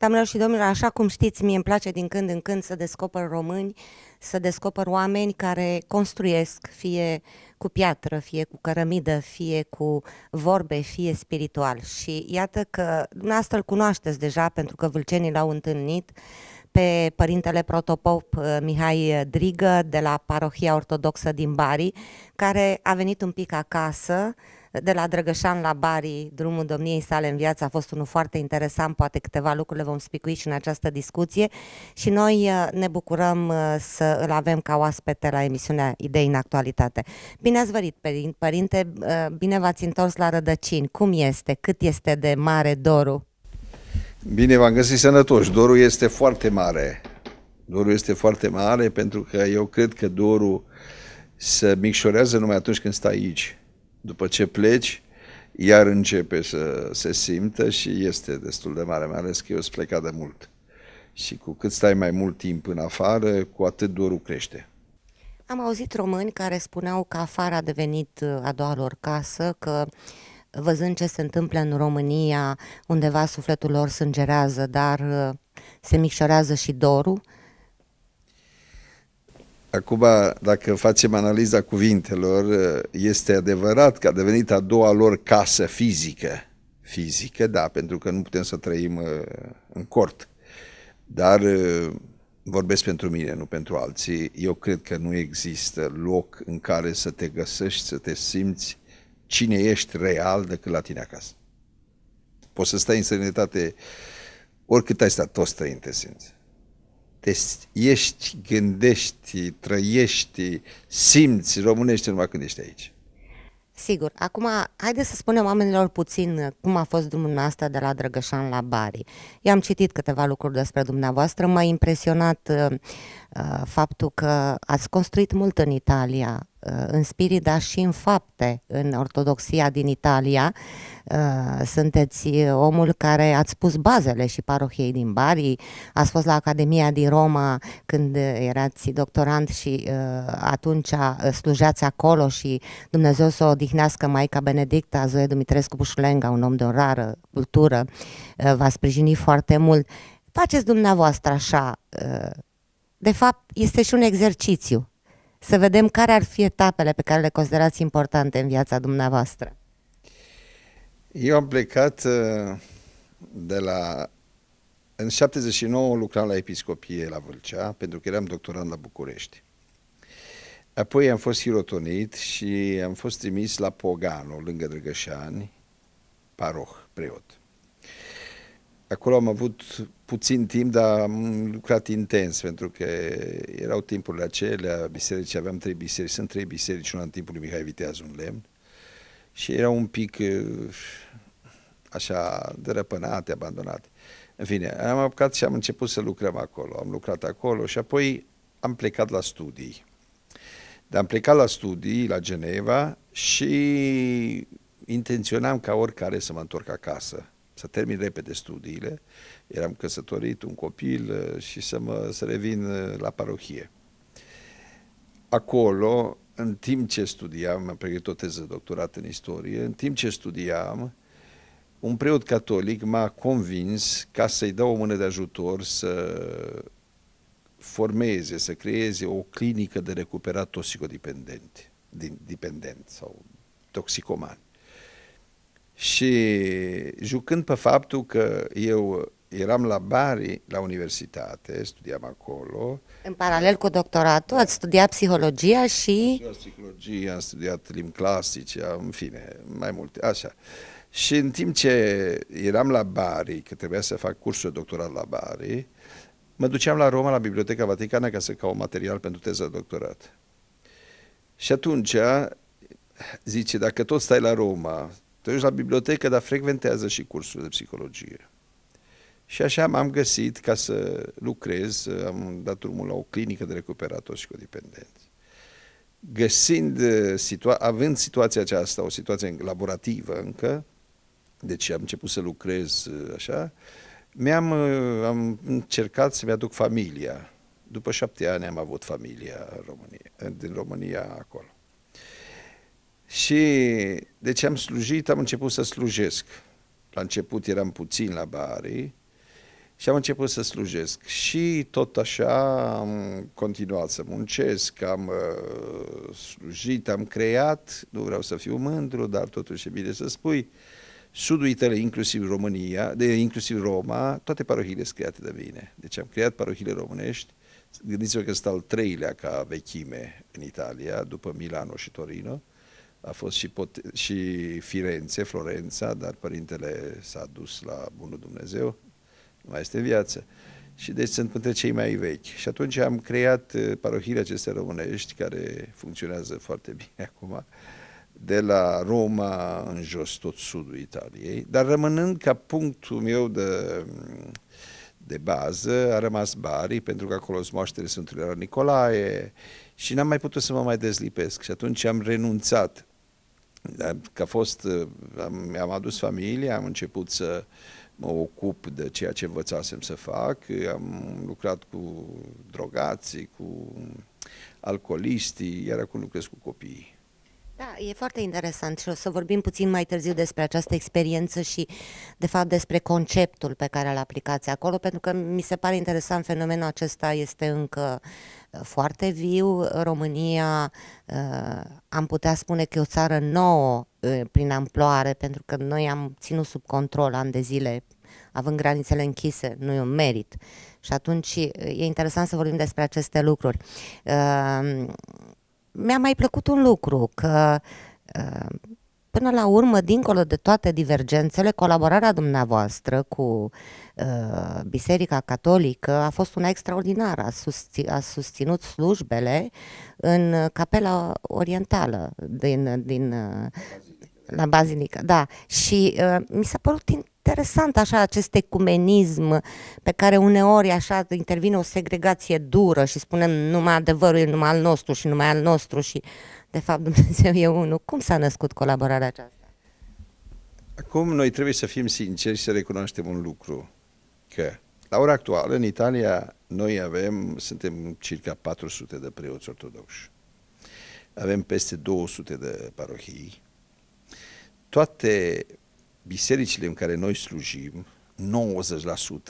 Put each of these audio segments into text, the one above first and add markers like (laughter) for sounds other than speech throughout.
Doamnelor și domnilor, așa cum știți, mie îmi place din când în când să descoper români, să descoper oameni care construiesc, fie cu piatră, fie cu cărămidă, fie cu vorbe, fie spiritual. Și iată că dumneavoastră îl cunoașteți deja, pentru că vâlcenii l-au întâlnit, pe părintele protopop uh, Mihai Drigă de la Parohia Ortodoxă din Bari, care a venit un pic acasă, de la Drăgășan la Bari, drumul domniei sale în viață a fost unul foarte interesant, poate câteva lucruri le vom spicui și în această discuție și noi uh, ne bucurăm uh, să îl avem ca oaspete la emisiunea Idei în Actualitate. Bine ați vărit, părinte, uh, bine v-ați întors la rădăcini. Cum este? Cât este de mare dorul? Bine v-am găsit sănătoși. Dorul este foarte mare. Dorul este foarte mare pentru că eu cred că dorul se micșorează numai atunci când stai aici după ce pleci, iar începe să se simtă și este destul de mare, mai ales că eu sunt plecat de mult. Și cu cât stai mai mult timp în afară, cu atât dorul crește. Am auzit români care spuneau că afară a devenit a doua lor casă, că văzând ce se întâmplă în România, undeva sufletul lor sângerează, dar se micșorează și dorul Acum, dacă facem analiza cuvintelor, este adevărat că a devenit a doua lor casă fizică. Fizică, da, pentru că nu putem să trăim uh, în cort. Dar uh, vorbesc pentru mine, nu pentru alții. Eu cred că nu există loc în care să te găsești, să te simți cine ești real decât la tine acasă. Poți să stai în serenitate oricât ai stat, toți trăim te simți te ești, gândești, trăiești, simți românește numai când ești aici. Sigur. Acum, haideți să spunem oamenilor puțin uh, cum a fost dumneavoastră de la Drăgășan la Bari. Eu am citit câteva lucruri despre dumneavoastră. M-a impresionat uh, uh faptul că ați construit mult în Italia, Uh, în spirit, dar și în fapte în Ortodoxia din Italia. Uh, sunteți uh, omul care ați pus bazele și parohiei din Bari, ați fost la Academia din Roma când erați doctorant și atunci slujeați acolo și Dumnezeu să o odihnească Maica Benedicta, Zoe Dumitrescu Bușlenga, un om de o rară cultură, v-a sprijinit foarte mult. Faceți dumneavoastră așa, de fapt este și un exercițiu să vedem care ar fi etapele pe care le considerați importante în viața dumneavoastră. Eu am plecat uh, de la... În 79 lucram la episcopie la Vâlcea, pentru că eram doctorant la București. Apoi am fost hirotonit și am fost trimis la Pogano, lângă Drăgășani, paroh, preot. Acolo am avut puțin timp, dar am lucrat intens, pentru că erau timpurile acelea, biserici, aveam trei biserici, sunt trei biserici, una în timpul lui Mihai Viteazu un lemn, și erau un pic eh, așa dărăpânate, abandonate. În fine, am apucat și am început să lucrăm acolo. Am lucrat acolo și apoi am plecat la studii. Dar am plecat la studii la Geneva și intenționam ca oricare să mă întorc acasă să termin repede studiile, eram căsătorit, un copil uh, și să, mă, să revin uh, la parohie. Acolo, în timp ce studiam, am pregătit o teză doctorat în istorie, în timp ce studiam, un preot catolic m-a convins ca să-i dau o mână de ajutor să formeze, să creeze o clinică de recuperat toxicodependent, din, dependent sau toxicoman. Și jucând pe faptul că eu eram la Bari, la universitate, studiam acolo. În paralel cu doctoratul, ați studiat psihologia și... Am psihologia, am studiat limbi clasice, în fine, mai multe, așa. Și în timp ce eram la Bari, că trebuia să fac cursul doctorat la Bari, mă duceam la Roma, la Biblioteca Vaticană, ca să caut material pentru teza de doctorat. Și atunci, zice, dacă tot stai la Roma, te duci la bibliotecă, dar frecventează și cursul de psihologie. Și așa m-am găsit ca să lucrez, am dat drumul la o clinică de și psihodipendenți. Găsind, uh, situa având situația aceasta, o situație laborativă încă, deci am început să lucrez uh, așa, mi-am uh, am încercat să-mi aduc familia. După șapte ani am avut familia în România, din România acolo. Și deci am slujit, am început să slujesc. La început eram puțin la Bari și am început să slujesc. Și tot așa am continuat să muncesc, am uh, slujit, am creat, nu vreau să fiu mândru, dar totuși e bine să spui, sudul Italiei, inclusiv România, de, inclusiv Roma, toate parohiile sunt create de mine. Deci am creat parohile românești, gândiți-vă că sunt al treilea ca vechime în Italia, după Milano și Torino, uh, a fost și, pot- și Firenze, Florența, dar părintele s-a dus la Bunul Dumnezeu, nu mai este în viață. Și deci sunt între cei mai vechi. Și atunci am creat uh, parohiile acestea românești, care funcționează foarte bine (laughs) acum, de la Roma în jos, tot sudul Italiei, dar rămânând ca punctul meu de, de bază, a rămas Bari, pentru că acolo sunt moaștere Sfântului Nicolae, și n-am mai putut să mă mai dezlipesc și atunci am renunțat că a fost, uh, mi-am adus familia, am început să mă ocup de ceea ce învățasem să fac, am lucrat cu drogații, cu alcoolistii, iar acum lucrez cu copiii. Da, e foarte interesant și o să vorbim puțin mai târziu despre această experiență și, de fapt, despre conceptul pe care îl aplicați acolo, pentru că mi se pare interesant fenomenul acesta este încă uh, Uh, foarte viu. România, uh, am putea spune că e o țară nouă uh, prin amploare, pentru că noi am ținut sub control ani de zile, având granițele închise, nu e un merit. Și atunci e interesant să vorbim despre aceste lucruri. Mi-a mai plăcut un lucru, că Până la urmă, dincolo de toate divergențele, colaborarea dumneavoastră cu uh, Biserica Catolică a fost una extraordinară. A, susți, a susținut slujbele în capela orientală din, din uh, la Bazilică, da. Și uh, mi s-a părut interesant așa acest ecumenism pe care uneori așa intervine o segregație dură și spunem numai adevărul e numai al nostru și numai al nostru și uh, de fapt (laughs) Dumnezeu e unul. Cum s-a născut colaborarea aceasta? Acum noi trebuie să fim sinceri și să recunoaștem un lucru, că la ora actuală în Italia noi avem, suntem circa 400 de preoți ortodoxi. Avem peste 200 de parohii. Toate bisericile în care noi slujim, 90%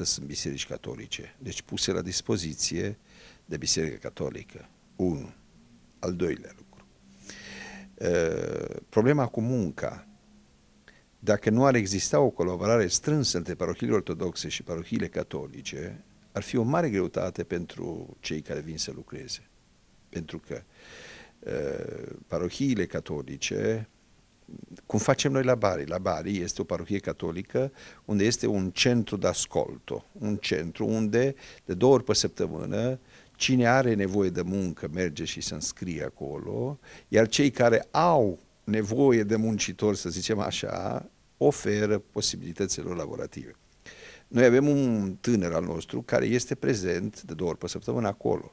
sunt biserici catolice, deci puse la dispoziție de Biserica Catolică. un, Al doilea lucru. Eh, problema cu munca, dacă nu ar exista o colaborare strânsă între parohiile ortodoxe și parohiile catolice, ar fi o mare greutate pentru cei care vin să lucreze. Pentru că eh, parohiile catolice, cum facem noi la Bari, la Bari este o parohie catolică unde este un centru de ascolto, un centru unde de două ori pe săptămână uh, Cine are nevoie de muncă merge și se înscrie acolo, iar cei care au nevoie de muncitori, să zicem așa, oferă posibilităților laborative. Noi avem un tânăr al nostru care este prezent de două ori pe săptămână acolo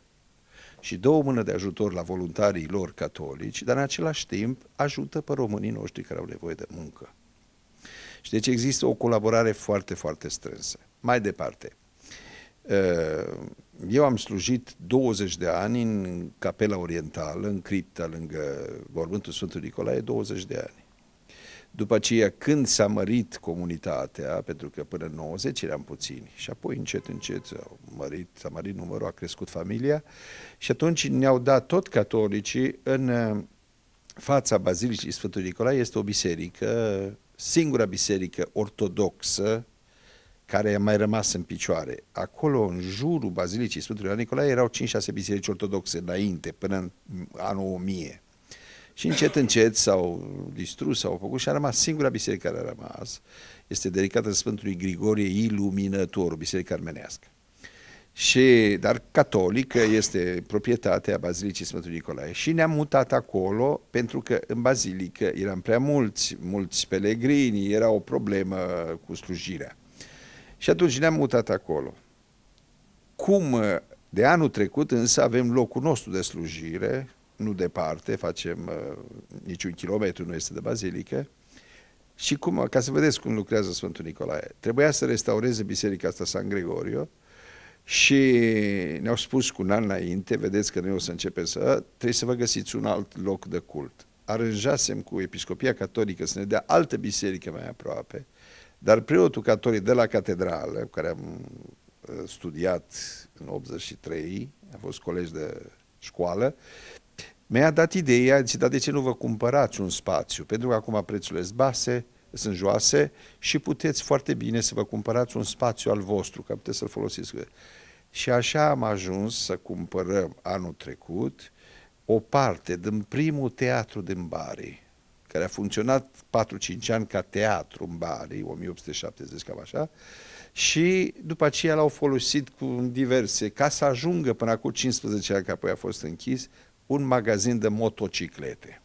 și dă o mână de ajutor la voluntarii lor catolici, dar în același timp ajută pe românii noștri care au nevoie de muncă. Și deci există o colaborare foarte, foarte strânsă. Mai departe, Eh, eu am slujit 20 de ani în Capela Orientală, în cripta lângă Mormântul Sfântul Nicolae, 20 de ani. După aceea, când s-a mărit comunitatea, pentru că până în 90 eram puțini, și apoi încet, încet s-a mărit, s-a mărit numărul, a crescut familia, și atunci ne-au dat tot catolicii în eh, fața Bazilicii Sfântului Nicolae este o biserică, singura biserică ortodoxă care a mai rămas în picioare. Acolo, în jurul Bazilicii Sfântului Ioan Nicolae, erau 5-6 biserici ortodoxe înainte, până în anul 1000. Și încet, încet s-au distrus, s-au făcut și a rămas singura biserică care a rămas. Este dedicată Sfântului Grigorie Iluminătorul, biserica armenească. Și, dar catolică este proprietatea Bazilicii Sfântului Nicolae și ne-am mutat acolo pentru că în bazilică eram prea mulți, mulți pelegrini, era o problemă cu slujirea. Și atunci ne-am mutat acolo. Cum uh, de anul trecut însă avem locul nostru de slujire, nu departe, facem uh, niciun kilometru, nu este de bazilică, și cum, uh, ca să vedeți cum lucrează Sfântul Nicolae, trebuia să restaureze biserica asta San Gregorio și ne-au spus cu un an înainte, vedeți că noi o să începem să, trebuie să vă găsiți un alt loc de cult. Aranjasem cu Episcopia Catolică să ne dea altă biserică mai aproape, dar preotul catolic de la catedrală, cu care am uh, studiat în 83, am fost colegi de școală, mi-a dat ideea, zice, dar de ce nu vă cumpărați un spațiu? Pentru că acum prețurile sunt base, sunt joase și puteți foarte bine să vă cumpărați un spațiu al vostru, ca puteți să-l folosiți. Și așa am ajuns să cumpărăm anul trecut o parte din primul teatru din Bari care a funcționat 4-5 ani ca teatru în Bari, 1870, cam așa, și după aceea l-au folosit cu diverse, ca să ajungă până acum 15 ani, că apoi a fost închis, un magazin de motociclete.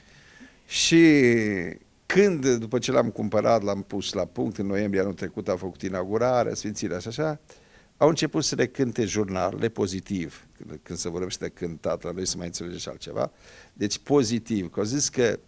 (laughs) și când, după ce l-am cumpărat, l-am pus la punct, în noiembrie anul trecut a făcut inaugurarea, sfințirea și așa, au început să le cânte jurnalele pozitiv, când, se vorbește de cântat, la noi să mai înțelege și altceva, deci pozitiv, că au zis că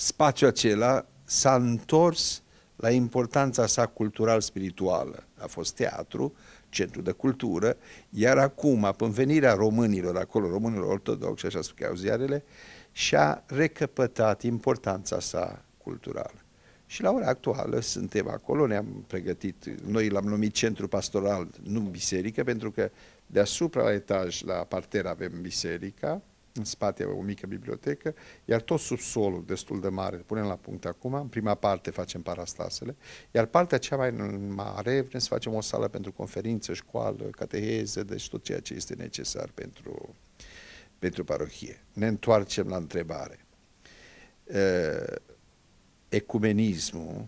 spațiul acela s-a întors la importanța sa cultural-spirituală. A fost teatru, centru de cultură, iar acum, în venirea românilor acolo, românilor ortodoxi, așa spuneau ziarele, și-a recăpătat importanța sa culturală. Și la ora actuală suntem acolo, ne-am pregătit, noi l-am numit centru pastoral, nu biserică, pentru că deasupra la etaj, la parter avem biserica, în spate o mică bibliotecă, iar tot subsolul destul de mare, punem la punct acum, în prima parte facem parastasele, iar partea cea mai mare vrem să facem o sală pentru conferință, școală, cateheze, deci tot ceea ce este necesar pentru, pentru parohie. Ne întoarcem la întrebare. Ecumenismul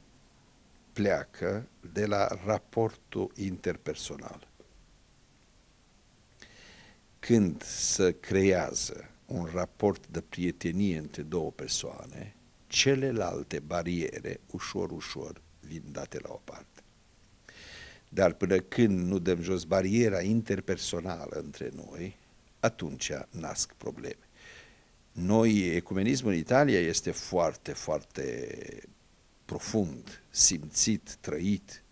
pleacă de la raportul interpersonal când se creează un raport de prietenie între două persoane, celelalte bariere, ușor, ușor, vin date la o parte. Dar până când nu dăm jos bariera interpersonală între noi, atunci nasc probleme. Noi, ecumenismul în Italia este foarte, foarte profund, simțit, trăit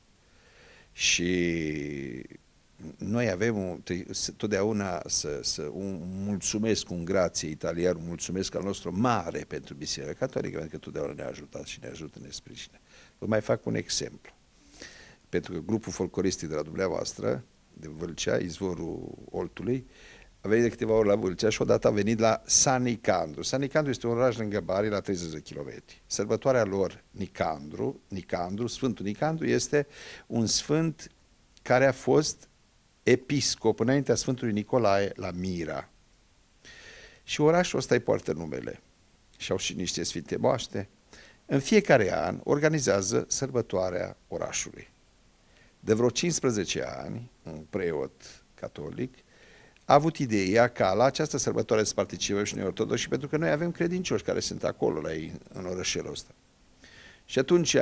și noi avem, o, totdeauna să, să un, mulțumesc un grație italian, un mulțumesc al nostru mare pentru Biserica Catolică, pentru că totdeauna ne-a ajutat și ne ajută, ne sprijină. Vă mai fac un exemplu. Pentru că grupul folcloristic de la dumneavoastră, de Vâlcea, izvorul Oltului, a venit de câteva ori la Vâlcea și odată a venit la San Nicandru. San Nicandru este un oraș lângă Bari, la 30 de kilometri. Sărbătoarea lor, Nicandru, Nicandru, Sfântul Nicandru, este un sfânt care a fost episcop înaintea Sfântului Nicolae la Mira. Și orașul ăsta îi poartă numele. Și au și niște sfinte moaște. În fiecare an organizează sărbătoarea orașului. De vreo 15 ani, un preot catolic a avut ideea ca la această sărbătoare să participăm și noi ortodoxi, pentru că noi avem credincioși care sunt acolo la ei, în orășelul ăsta. Și atunci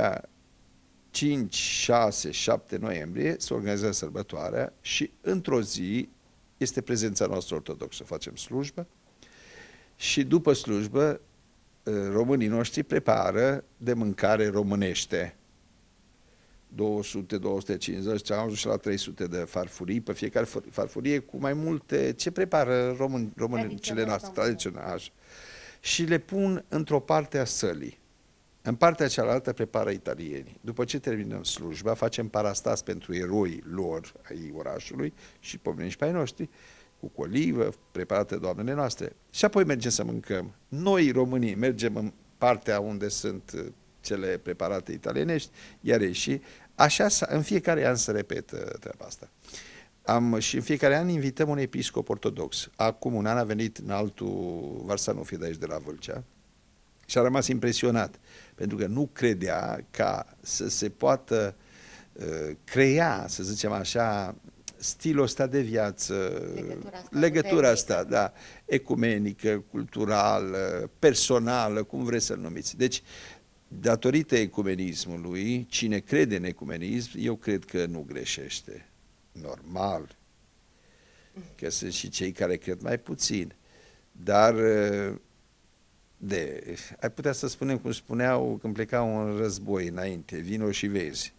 5, 6, 7 noiembrie se organizează sărbătoarea și într-o zi este prezența noastră ortodoxă, facem slujbă și după slujbă eh, românii noștri prepară de mâncare românește. 200, 250, am ajuns și la 300 de farfurii, pe fiecare farfurie cu mai multe ce prepară român, româncile noastre, da, tradiționale, și le pun într-o parte a sălii. În partea cealaltă prepară italienii. După ce terminăm slujba, facem parastas pentru eroi lor ai orașului și pomenim și pe ai noștri, cu colivă, preparată doamnele noastre. Și apoi mergem să mâncăm. Noi, românii, mergem în partea unde sunt uh, cele preparate italienești, iar ei și așa în fiecare an se repetă treaba asta. Am, și în fiecare an invităm un episcop ortodox. Acum un an a venit în altul Varsanofi de aici, de la Vâlcea, și a rămas impresionat pentru că nu credea ca să se poată uh, crea, să zicem așa, stilul ăsta de viață, legătura asta, legătura asta da, ecumenică, culturală, personală, cum vreți să-l numiți. Deci, datorită ecumenismului, cine crede în ecumenism, eu cred că nu greșește. Normal. Mm. Că sunt și cei care cred mai puțin. Dar uh, de, ai putea să spunem cum spuneau când plecau un război înainte, vino și vezi.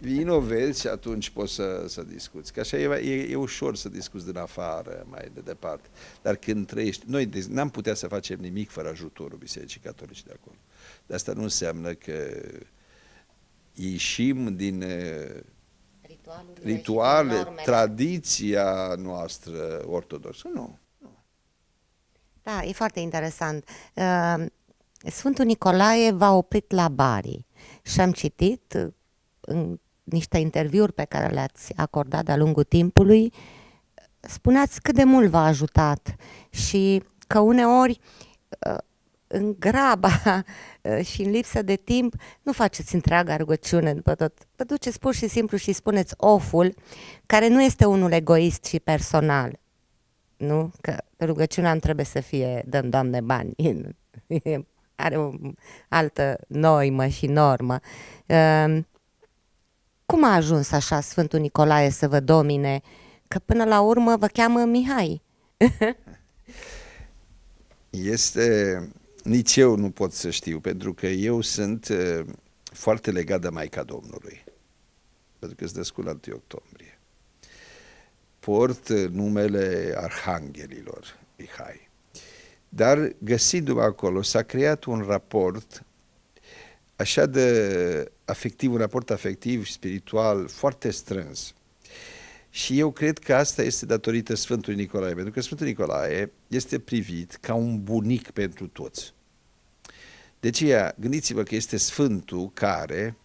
Vino, vezi și atunci poți să, să discuți. Că așa e, e, e ușor să discuți din afară, mai de departe. Dar când trăiești... Noi n-am putea să facem nimic fără ajutorul Bisericii Catolice de acolo. De asta nu înseamnă că ieșim din uh, ritualurile, rituale, tradiția noastră ortodoxă. Nu. Da, e foarte interesant. Ehm, Sfântul Nicolae v-a oprit la Bari și am citit uh, în niște interviuri pe care le-ați acordat de-a lungul timpului, spuneați cât de mult v-a ajutat și că uneori uh, în graba (laughs) uh, și în lipsă de timp, nu faceți întreaga rugăciune după tot. Vă duceți pur și simplu și spuneți oful, care nu este unul egoist și personal, nu? Că rugăciunea nu trebuie să fie dăm, Doamne, bani. (laughs) Are o altă noimă și normă. Ehm, cum a ajuns așa Sfântul Nicolae să vă domine? Că până la urmă vă cheamă Mihai. (laughs) este... Nici eu nu pot să știu, pentru că eu sunt eh, foarte legat de Maica Domnului. Pentru că sunt născut la 1 octombrie port numele arhanghelilor Mihai. Dar găsindu-mă acolo, s-a creat un raport așa de afectiv, un raport afectiv, spiritual, foarte strâns. Și eu cred că asta este datorită Sfântului Nicolae, pentru că Sfântul Nicolae este privit ca un bunic pentru toți. Deci, ea, gândiți-vă că este Sfântul care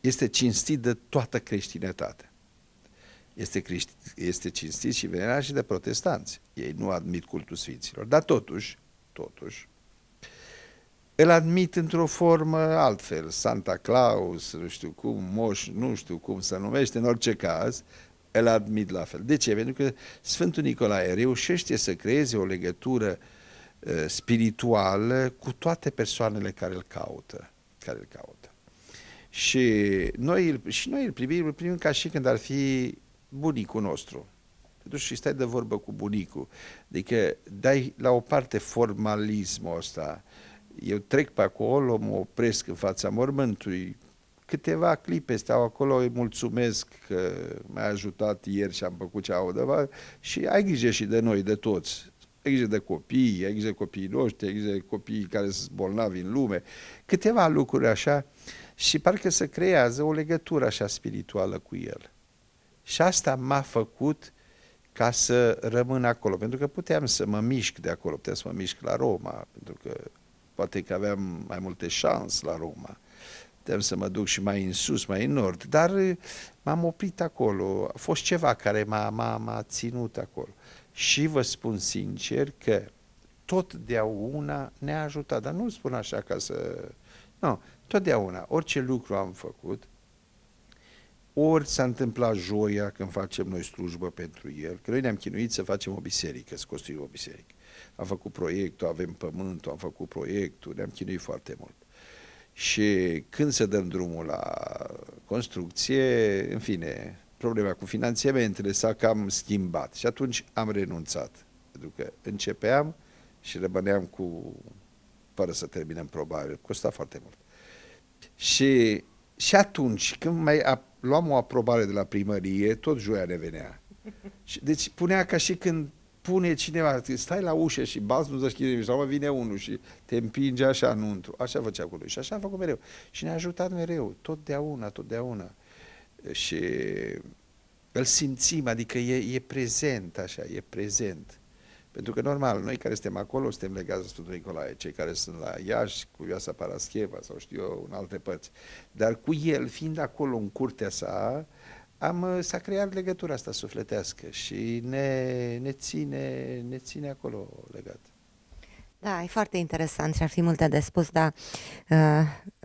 este cinstit de toată creștinătatea este, crist, este cinstit și venerat și de protestanți. Ei nu admit cultul sfinților, dar totuși, totuși, îl admit într-o formă altfel, Santa Claus, nu știu cum, Moș, nu știu cum se numește, în orice caz, îl admit la fel. De ce? Pentru că Sfântul Nicolae reușește să creeze o legătură uh, spirituală cu toate persoanele care îl caută. Care îl caută. Și noi, și noi îl primim, îl primim ca și când ar fi bunicul nostru. Te duci și stai de vorbă cu bunicul. Adică dai la o parte formalismul ăsta. Eu trec pe acolo, mă opresc în fața mormântului, câteva clipe stau acolo, îi mulțumesc că m-a ajutat ieri și am făcut ce audă, și ai grijă și de noi, de toți. Ai grijă de copii, ai grijă de copiii noștri, ai grijă de copiii care sunt bolnavi în lume. Câteva lucruri așa și parcă să creează o legătură așa spirituală cu el. Și asta m-a făcut ca să rămân acolo, pentru că puteam să mă mișc de acolo, puteam să mă mișc la Roma, pentru că poate că aveam mai multe șanse la Roma, puteam să mă duc și mai în sus, mai în nord, dar eh, m-am oprit acolo, a fost ceva care m-a, ținut acolo. Și vă spun sincer că totdeauna ne-a ajutat, dar nu spun așa ca să... Nu, totdeauna, orice lucru am făcut, ori s-a întâmplat joia când facem noi slujbă pentru el, că noi ne-am chinuit să facem o biserică, să construim o biserică. Am făcut proiectul, avem pământul, am făcut proiectul, ne-am chinuit foarte mult. Și când să dăm drumul la construcție, în fine, problema cu finanțamentele s-a cam schimbat și atunci am renunțat. Pentru că începeam și rămâneam cu, fără să terminăm probabil, costa foarte mult. Și, și atunci, când mai a luam o aprobare de la primărie, tot joia ne venea. (laughs) Deci punea ca și când pune cineva, stai la ușă și bați, nu-ți deschide nici, sau vine unul și te împinge așa în untru. Așa făcea cu lui și așa a făcut mereu. Și ne-a ajutat mereu, totdeauna, totdeauna. Și îl simțim, adică e, e prezent așa, e prezent. Pentru că, normal, noi care suntem acolo, suntem legați de Sfântul Nicolae, cei care sunt la Iași, cu Ioasa Parascheva sau știu eu, în alte părți. Dar cu el, fiind acolo în curtea sa, am, uh, s-a creat legătura asta sufletească și ne, ne, ține, ne ține acolo legat. Da, e foarte interesant și ar fi multe de spus, dar uh,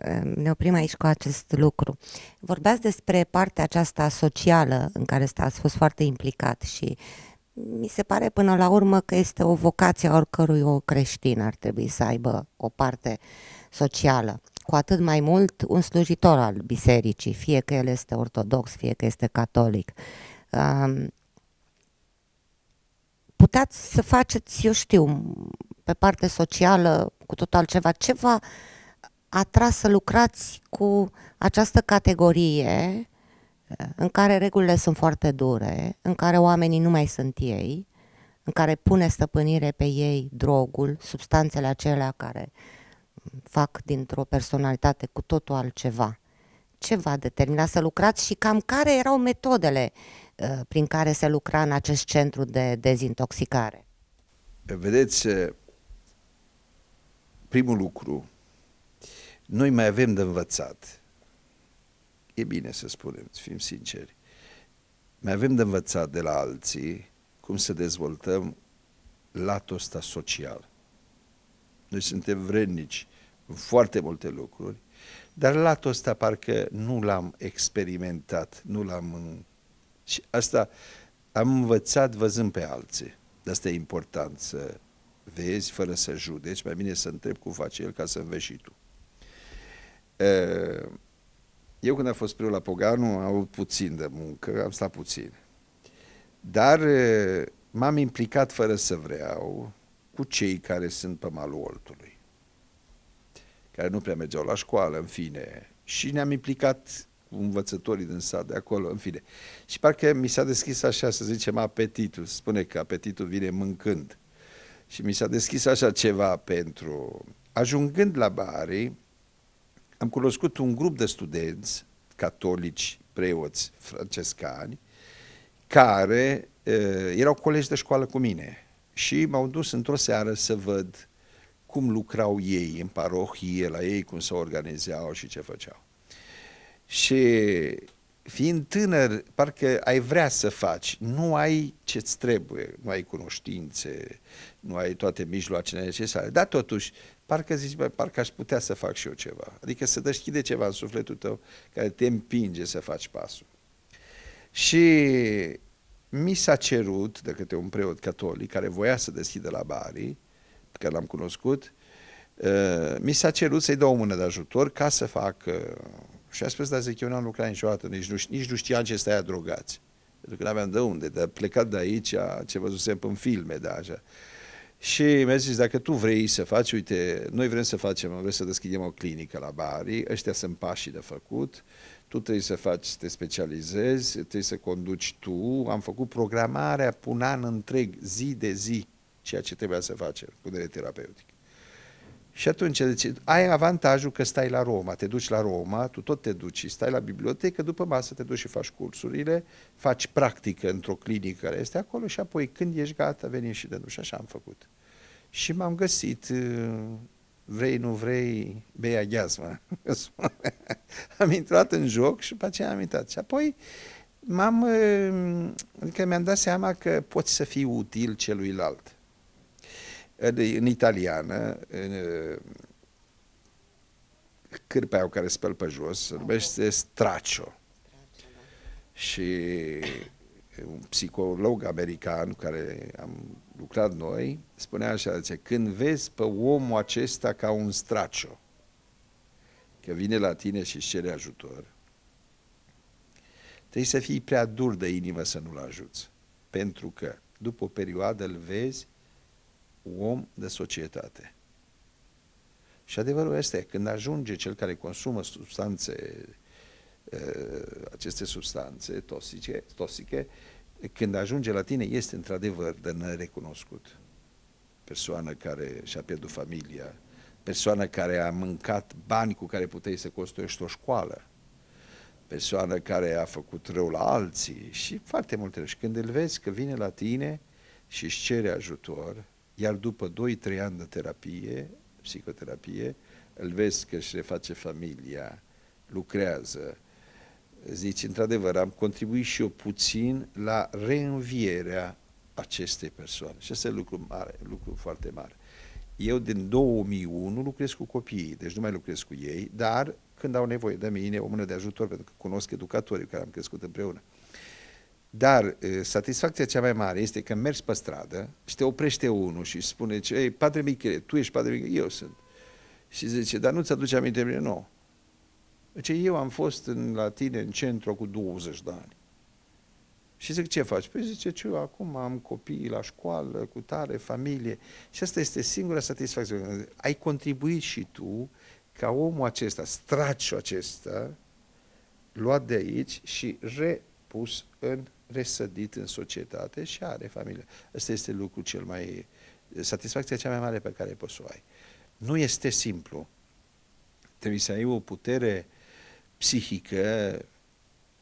um, ne oprim aici cu acest lucru. Vorbeați despre partea aceasta socială în care ați fost foarte implicat și uh, mi se pare până la urmă că este o vocație a oricărui o creștin ar trebui să aibă o parte socială. Cu atât mai mult un slujitor al bisericii, fie că el este ortodox, fie că este catolic. Puteați să faceți, eu știu, pe parte socială, cu tot altceva, ceva atras să lucrați cu această categorie în care regulile sunt foarte dure, în care oamenii nu mai sunt ei, în care pune stăpânire pe ei drogul, substanțele acelea care fac dintr-o personalitate cu totul altceva. Ce v-a determinat să lucrați și cam care erau metodele uh, prin care se lucra în acest centru de dezintoxicare? Vedeți, uh, primul lucru, noi mai avem de învățat e bine să spunem, să fim sinceri, mai avem de învățat de la alții cum să dezvoltăm latul ăsta social. Noi suntem vrednici în foarte multe lucruri, dar latul ăsta parcă nu l-am experimentat, nu l-am... Și asta am învățat văzând pe alții. De asta e important să vezi fără să judeci, mai bine să întrebi cum face el ca să înveți și tu. Uh eu când a fost priul la Poganu am avut puțin de muncă, am stat puțin. Dar m-am implicat fără să vreau cu cei care sunt pe malul Oltului, care nu prea mergeau la școală, în fine. Și ne-am implicat cu învățătorii din sat de acolo, în fine. Și parcă mi s-a deschis așa, să zicem, apetitul. Se spune că apetitul vine mâncând. Și mi s-a deschis așa ceva pentru... Ajungând la Bari, am cunoscut un grup de studenți catolici, preoți, francescani, care uh, erau colegi de școală cu mine și m-au dus într-o seară să văd cum lucrau ei în parohie, la ei, cum se organizeau și ce făceau. Și fiind tânăr, parcă ai vrea să faci, nu ai ce-ți trebuie, nu ai cunoștințe, nu ai toate mijloacele necesare, dar totuși parcă zici, bă, parcă aș putea să fac și eu ceva. Adică să deschide ceva în sufletul tău care te împinge să faci pasul. Și mi s-a cerut de către un preot catolic care voia să deschidă la Bari, pe care l-am cunoscut, uh, mi s-a cerut să-i dau o mână de ajutor ca să fac... Și a spus, dar zic, eu n-am lucrat niciodată, nici nu, nici nu știam ce stai drogați. Pentru că n-aveam de unde, de plecat de aici, ce văzusem în filme, de așa. Și mi-a zis, dacă tu vrei să faci, uite, noi vrem să facem, vrem să deschidem o clinică la Bari, ăștia sunt pașii de făcut, tu trebuie să faci, să te specializezi, trebuie să conduci tu. Am făcut programarea pe un an întreg, zi de zi, ceea ce trebuia să facem cu terapeutic. Și atunci, deci, ai avantajul că stai la Roma, te duci la Roma, tu tot te duci stai la bibliotecă, după masă te duci și faci cursurile, faci practică într-o clinică care este acolo și apoi când ești gata, veni și de duș. Așa am făcut. Și m-am găsit, uh, vrei, nu vrei, bea gheazmă. (laughs) am intrat în joc și după aceea am intrat. Și apoi m-am, uh, adică mi-am dat seama că poți să fii util celuilalt în italiană, uh, cârpea aia care spăl pe jos, se numește Stracio. Și un psiholog american cu care am lucrat noi, spunea așa, zice, când vezi pe omul acesta ca un stracio, că vine la tine și îți cere ajutor, trebuie să fii prea dur de inimă să nu-l ajuți. Pentru că după o perioadă îl vezi om de societate. Și adevărul este, când ajunge cel care consumă substanțe, aceste substanțe toxice, toxice, când ajunge la tine, este într-adevăr de nerecunoscut. Persoană care și-a pierdut familia, persoană care a mâncat bani cu care puteai să construiești o școală, persoană care a făcut rău la alții și foarte multe. Și când îl vezi că vine la tine și își cere ajutor, iar după 2-3 ani de terapie, psihoterapie, îl vezi că își reface familia, lucrează. Zici, într-adevăr, am contribuit și eu puțin la reînvierea acestei persoane. Și asta e lucru mare, lucru foarte mare. Eu din 2001 lucrez cu copiii, deci nu mai lucrez cu ei, dar când au nevoie de mine, o mână de ajutor, pentru că cunosc educatorii care am crescut împreună. Dar satisfacția cea mai mare este că mergi pe stradă și te oprește unul și spune, ei, Padre Michele, tu ești Padre Michele, eu sunt. Și zice, dar nu-ți aduce aminte de mine? Nu. Zice, eu am fost în, la tine în centru cu 20 de ani. Și zic, ce faci? Păi zice, ce eu acum am copii la școală, cu tare, familie. Și asta este singura satisfacție. Ai contribuit și tu ca omul acesta, straciul acesta, luat de aici și repus în resădit în societate și are familie. Asta este lucrul cel mai... satisfacția cea mai mare pe care poți să o ai. Nu este simplu. Trebuie să ai o putere psihică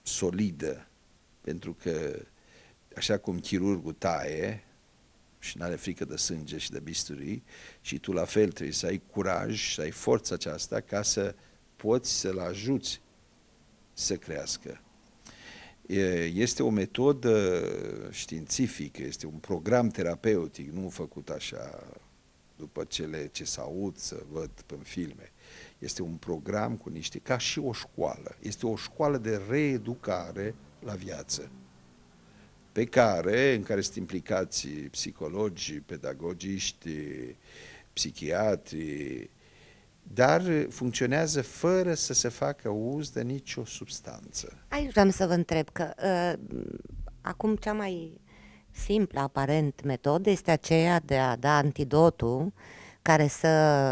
solidă, pentru că așa cum chirurgul taie și nu are frică de sânge și de bisturii, și tu la fel trebuie să ai curaj, să ai forța aceasta ca să poți să-l ajuți să crească este o metodă științifică, este un program terapeutic, nu făcut așa după cele ce se aud, să văd în filme. Este un program cu niște, ca și o școală, este o școală de reeducare la viață pe care, în care sunt implicați psihologii, pedagogiști, psihiatri, dar funcționează fără să se facă uz de nicio substanță. Aici vreau să vă întreb că uh, acum cea mai simplă, aparent, metodă este aceea de a da antidotul care să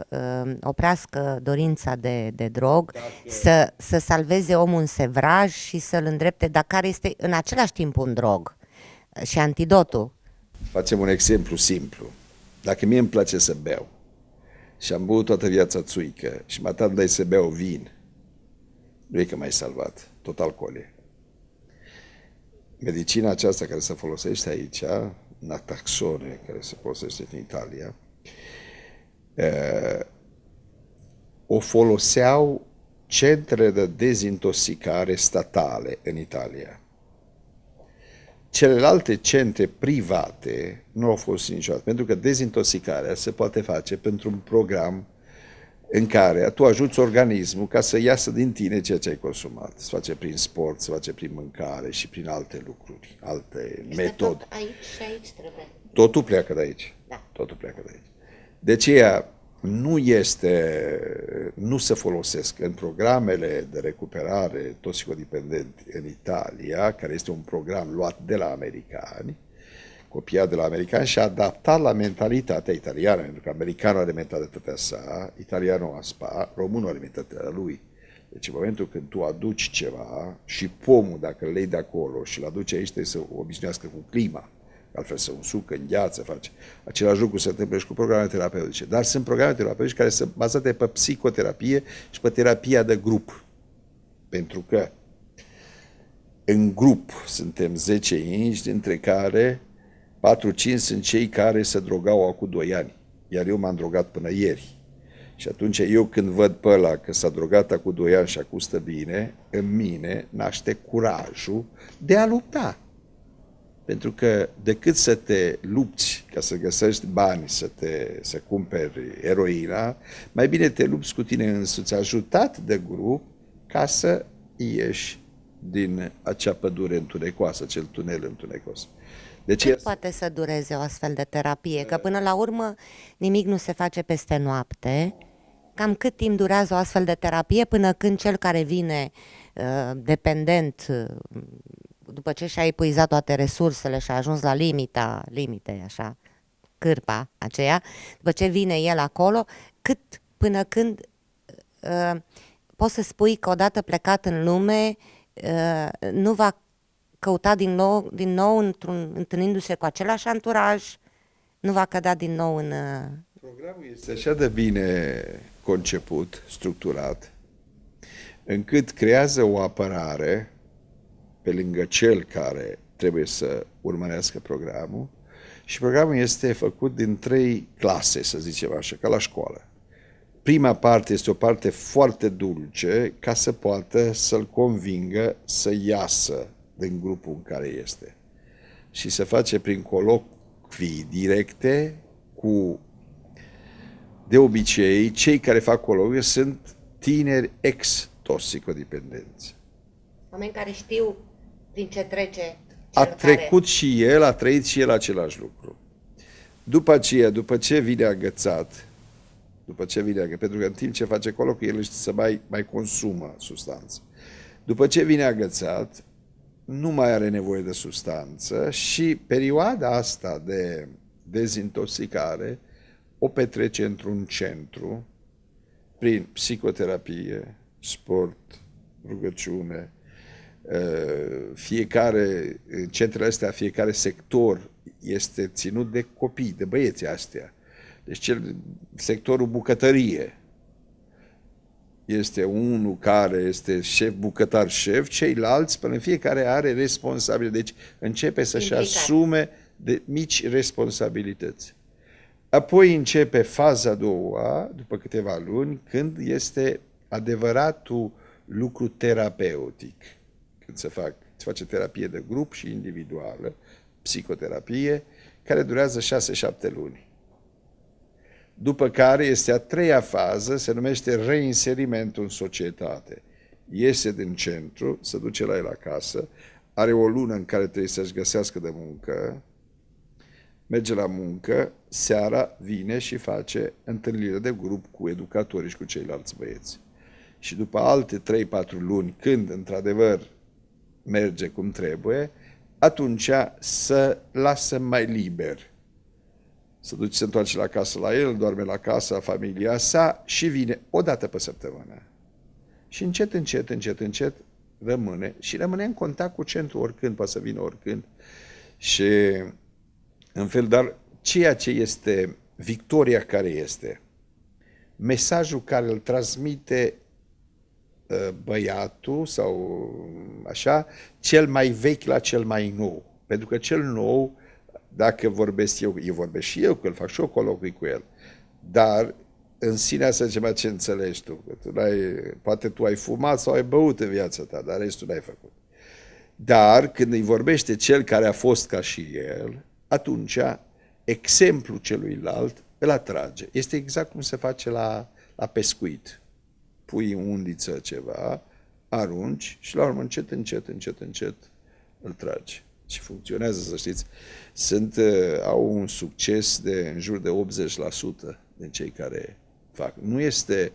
uh, oprească dorința de, de drog, dacă... să, să salveze omul în sevraj și să-l îndrepte, dar care este în același timp un drog și antidotul. Facem un exemplu simplu. Dacă mie îmi place să beau, și am băut toată viața țuică și m-a dat să beau vin, nu e că m-ai salvat, tot alcool e. Medicina aceasta care se folosește aici, nataxone, care se folosește în Italia, o foloseau centre de dezintoxicare statale în Italia. Celelalte centre private nu au fost niciodată, pentru că dezintoxicarea se poate face pentru un program în care tu ajuți organismul ca să iasă din tine ceea ce ai consumat. Se face prin sport, se face prin mâncare și prin alte lucruri, alte este metode. Tot aici și aici trebuie. Totul pleacă de aici. Da. Totul pleacă de aici. De deci aceea, nu este, nu se folosesc în programele de recuperare toxicodependent în Italia, care este un program luat de la americani, copiat de la americani și adaptat la mentalitatea italiană, pentru că americanul are mentalitatea sa, italianul a spa, românul are mentalitatea lui. Deci în momentul când tu aduci ceva și pomul, dacă îl iei de acolo și îl aduci aici, trebuie să obișnuiască cu clima altfel se un în gheață, face. Același lucru se întâmplă și cu programe terapeutice. Dar sunt programe terapeutice care sunt bazate pe psihoterapie și pe terapia de grup. Pentru că în grup suntem 10 inși, dintre care 4-5 sunt cei care se drogau acum 2 ani. Iar eu m-am drogat până ieri. Și atunci eu când văd pe ăla că s-a drogat acum 2 ani și acum stă bine, în mine naște curajul de a lupta. Pentru că decât să te lupți ca să găsești bani, să, te, să cumperi eroina, mai bine te lupți cu tine însuți, ajutat de grup, ca să ieși din acea pădure întunecoasă, acel tunel întunecos. Deci Cât poate să dureze o astfel de terapie? Că până la urmă nimic nu se face peste noapte. Cam cât timp durează o astfel de terapie până când cel care vine uh, dependent uh, după ce și-a epuizat toate resursele și a ajuns la limita, limite, așa, cârpa aceea, după ce vine el acolo, cât până când uh, poți să spui că odată plecat în lume uh, nu va căuta din nou, din nou într-un, întâlnindu-se cu același anturaj, nu va cădea din nou în... Uh... Programul este așa de bine conceput, structurat, încât creează o apărare pe lângă cel care trebuie să urmărească programul și programul este făcut din trei clase, să zicem așa, ca la școală. Prima parte este o parte foarte dulce ca să poată să-l convingă să iasă din grupul în care este. Și se face prin colocvii directe cu de obicei, cei care fac colocvii sunt tineri ex-toxicodipendenți. Oameni care știu din ce trece. A trecut care... și el, a trăit și el același lucru. După aceea, după ce vine agățat, după ce vine agățat, pentru că în timp ce face acolo, el se mai, mai consumă substanță. După ce vine agățat, nu mai are nevoie de substanță și perioada asta de dezintoxicare o petrece într-un centru prin psihoterapie, sport, rugăciune, Eh, fiecare, eh, centrul astea, fiecare sector este ținut de copii, de băieți astea. Deci cel, sectorul bucătărie este unul care este șef, bucătar șef, ceilalți, până în fiecare are responsabilitate. Deci începe să-și asume de mici responsabilități. Apoi începe faza a doua, după câteva luni, când este adevăratul lucru terapeutic când se, fac, se face terapie de grup și individuală, psihoterapie, care durează 6-7 luni. După care este a treia fază, se numește reinserimentul în societate. Iese din centru, se duce la el acasă, are o lună în care trebuie să-și găsească de muncă, merge la muncă, seara vine și face întâlnire de grup cu educatorii și cu ceilalți băieți. Și după alte 3-4 luni, când într-adevăr merge cum trebuie, atunci să lasă mai liber. Să duci, se întoarce la casă la el, doarme la casa, familia sa și vine o dată pe săptămână. Și încet, încet, încet, încet rămâne și rămâne în contact cu centru oricând, poate să vină oricând. Și în fel, dar ceea ce este victoria care este, mesajul care îl transmite Uh, băiatul sau mm, așa, cel mai vechi la cel mai nou. Pentru că cel nou, dacă vorbesc eu, eu vorbesc și eu cu el, fac și eu colocui cu el, dar în sine să ceva ce înțelegi tu. Că tu ai poate tu ai fumat sau ai băut în viața ta, dar restul nu ai făcut. Dar când îi vorbește cel care a fost ca și el, atunci exemplul celuilalt îl atrage. Este exact cum se face la, la pescuit pui undiță ceva, arunci și la urmă încet, încet, încet, încet îl tragi. Și funcționează, să știți. Sunt, uh, au un succes de în jur de 80% din cei care fac. Nu este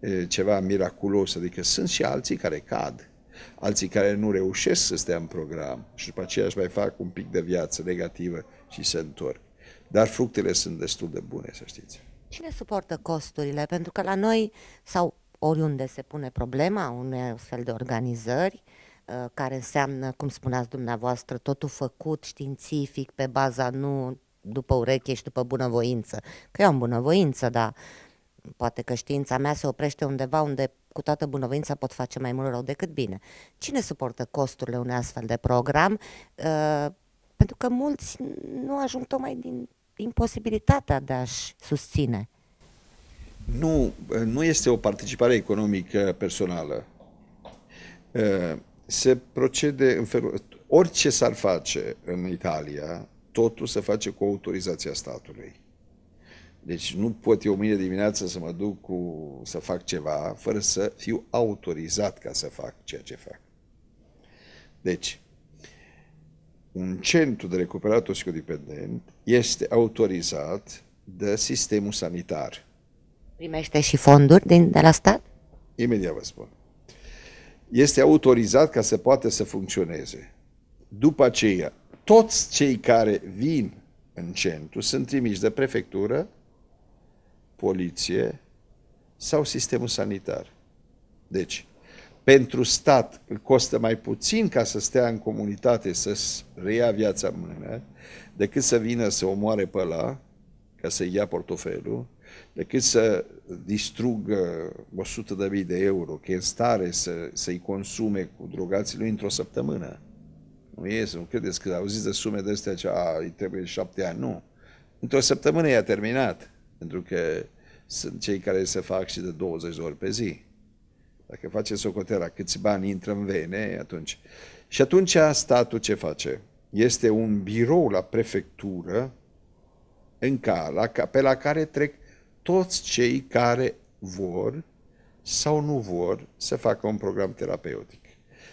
uh, ceva miraculos, adică sunt și alții care cad, alții care nu reușesc să stea în program și după aceea își mai fac un pic de viață negativă și se întorc. Dar fructele sunt destul de bune, să știți. Cine suportă costurile? Pentru că la noi, sau oriunde se pune problema unei astfel de organizări, uh, care înseamnă, cum spuneați dumneavoastră, totul făcut științific, pe baza nu după ureche și după bunăvoință. Că eu am bunăvoință, dar poate că știința mea se oprește undeva unde cu toată bunăvoința pot face mai mult rău decât bine. Cine suportă costurile unui astfel de program? Uh, pentru că mulți nu ajung tocmai din imposibilitatea de a-și susține nu, eh, nu este o participare economică personală. Eh, se procede în felul... Orice s-ar face în Italia, totul se face cu autorizația statului. Deci nu pot eu mâine dimineață să mă duc cu, să fac ceva fără să fiu autorizat ca să fac ceea ce fac. Deci, un centru de recuperat toxicodependent este autorizat de sistemul sanitar Primește și fonduri din, de la stat? Imediat vă spun. Este autorizat ca să poată să funcționeze. După aceea, toți cei care vin în centru sunt trimiși de prefectură, poliție sau sistemul sanitar. Deci, pentru stat îl costă mai puțin ca să stea în comunitate, să reia viața mână, decât să vină să omoare pe la, ca să ia portofelul, decât să distrugă 100.000 de euro, că e în stare să, să consume cu drogații lui într-o săptămână. Nu să nu credeți că auziți de sume de astea ce a, îi trebuie șapte ani, nu. Într-o săptămână i-a terminat, pentru că sunt cei care se fac și de 20 de ori pe zi. Dacă faceți socotera câți bani intră în vene, atunci... Și atunci statul ce face? Este un birou la prefectură în care, la, pe la care trec toți cei care vor sau nu vor să facă un program terapeutic.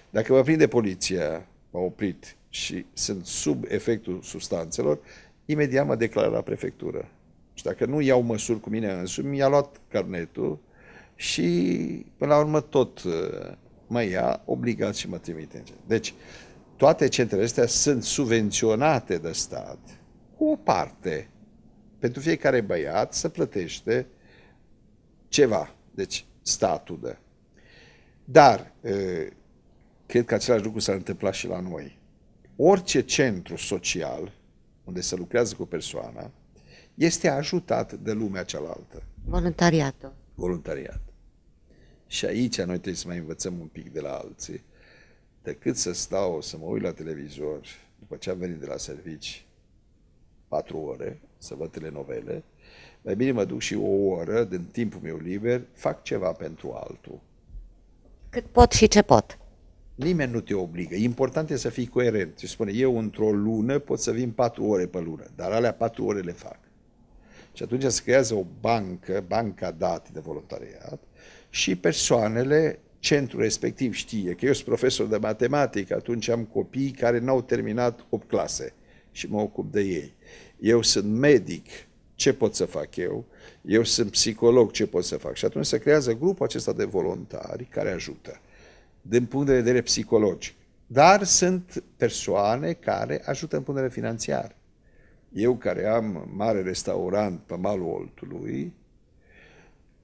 Dacă vă prinde poliția, m-a oprit și sunt sub efectul substanțelor, imediat mă declar la prefectură. Și dacă nu iau măsuri cu mine însumi, mi-a luat carnetul și până la urmă tot uh, mă ia obligat și mă trimite. Deci, toate centrele astea sunt subvenționate de stat cu o parte pentru fiecare băiat să plătește ceva, deci statul dă. Dar cred că același lucru s a întâmplat și la noi. Orice centru social unde se lucrează cu persoana este ajutat de lumea cealaltă. Voluntariatul. Voluntariat. Și aici noi trebuie să mai învățăm un pic de la alții. Decât să stau, să mă uit la televizor, după ce am venit de la servici, patru ore, să văd telenovele, mai bine mă duc și o oră din timpul meu liber, fac ceva pentru altul. Cât pot și ce pot. Nimeni nu te obligă. Important e să fii coerent. Și spune, eu într-o lună pot să vin patru ore pe lună, dar alea patru ore le fac. Și atunci se creează o bancă, banca dat de voluntariat și persoanele, centrul respectiv știe că eu sunt profesor de matematică, atunci am copii care n-au terminat 8 clase și mă ocup de ei eu sunt medic, ce pot să fac eu? Eu sunt psiholog, ce pot să fac? Și atunci se creează grupul acesta de voluntari care ajută din punct de vedere psihologic. Dar sunt persoane care ajută în punere financiar. Eu care am mare restaurant pe malul Oltului,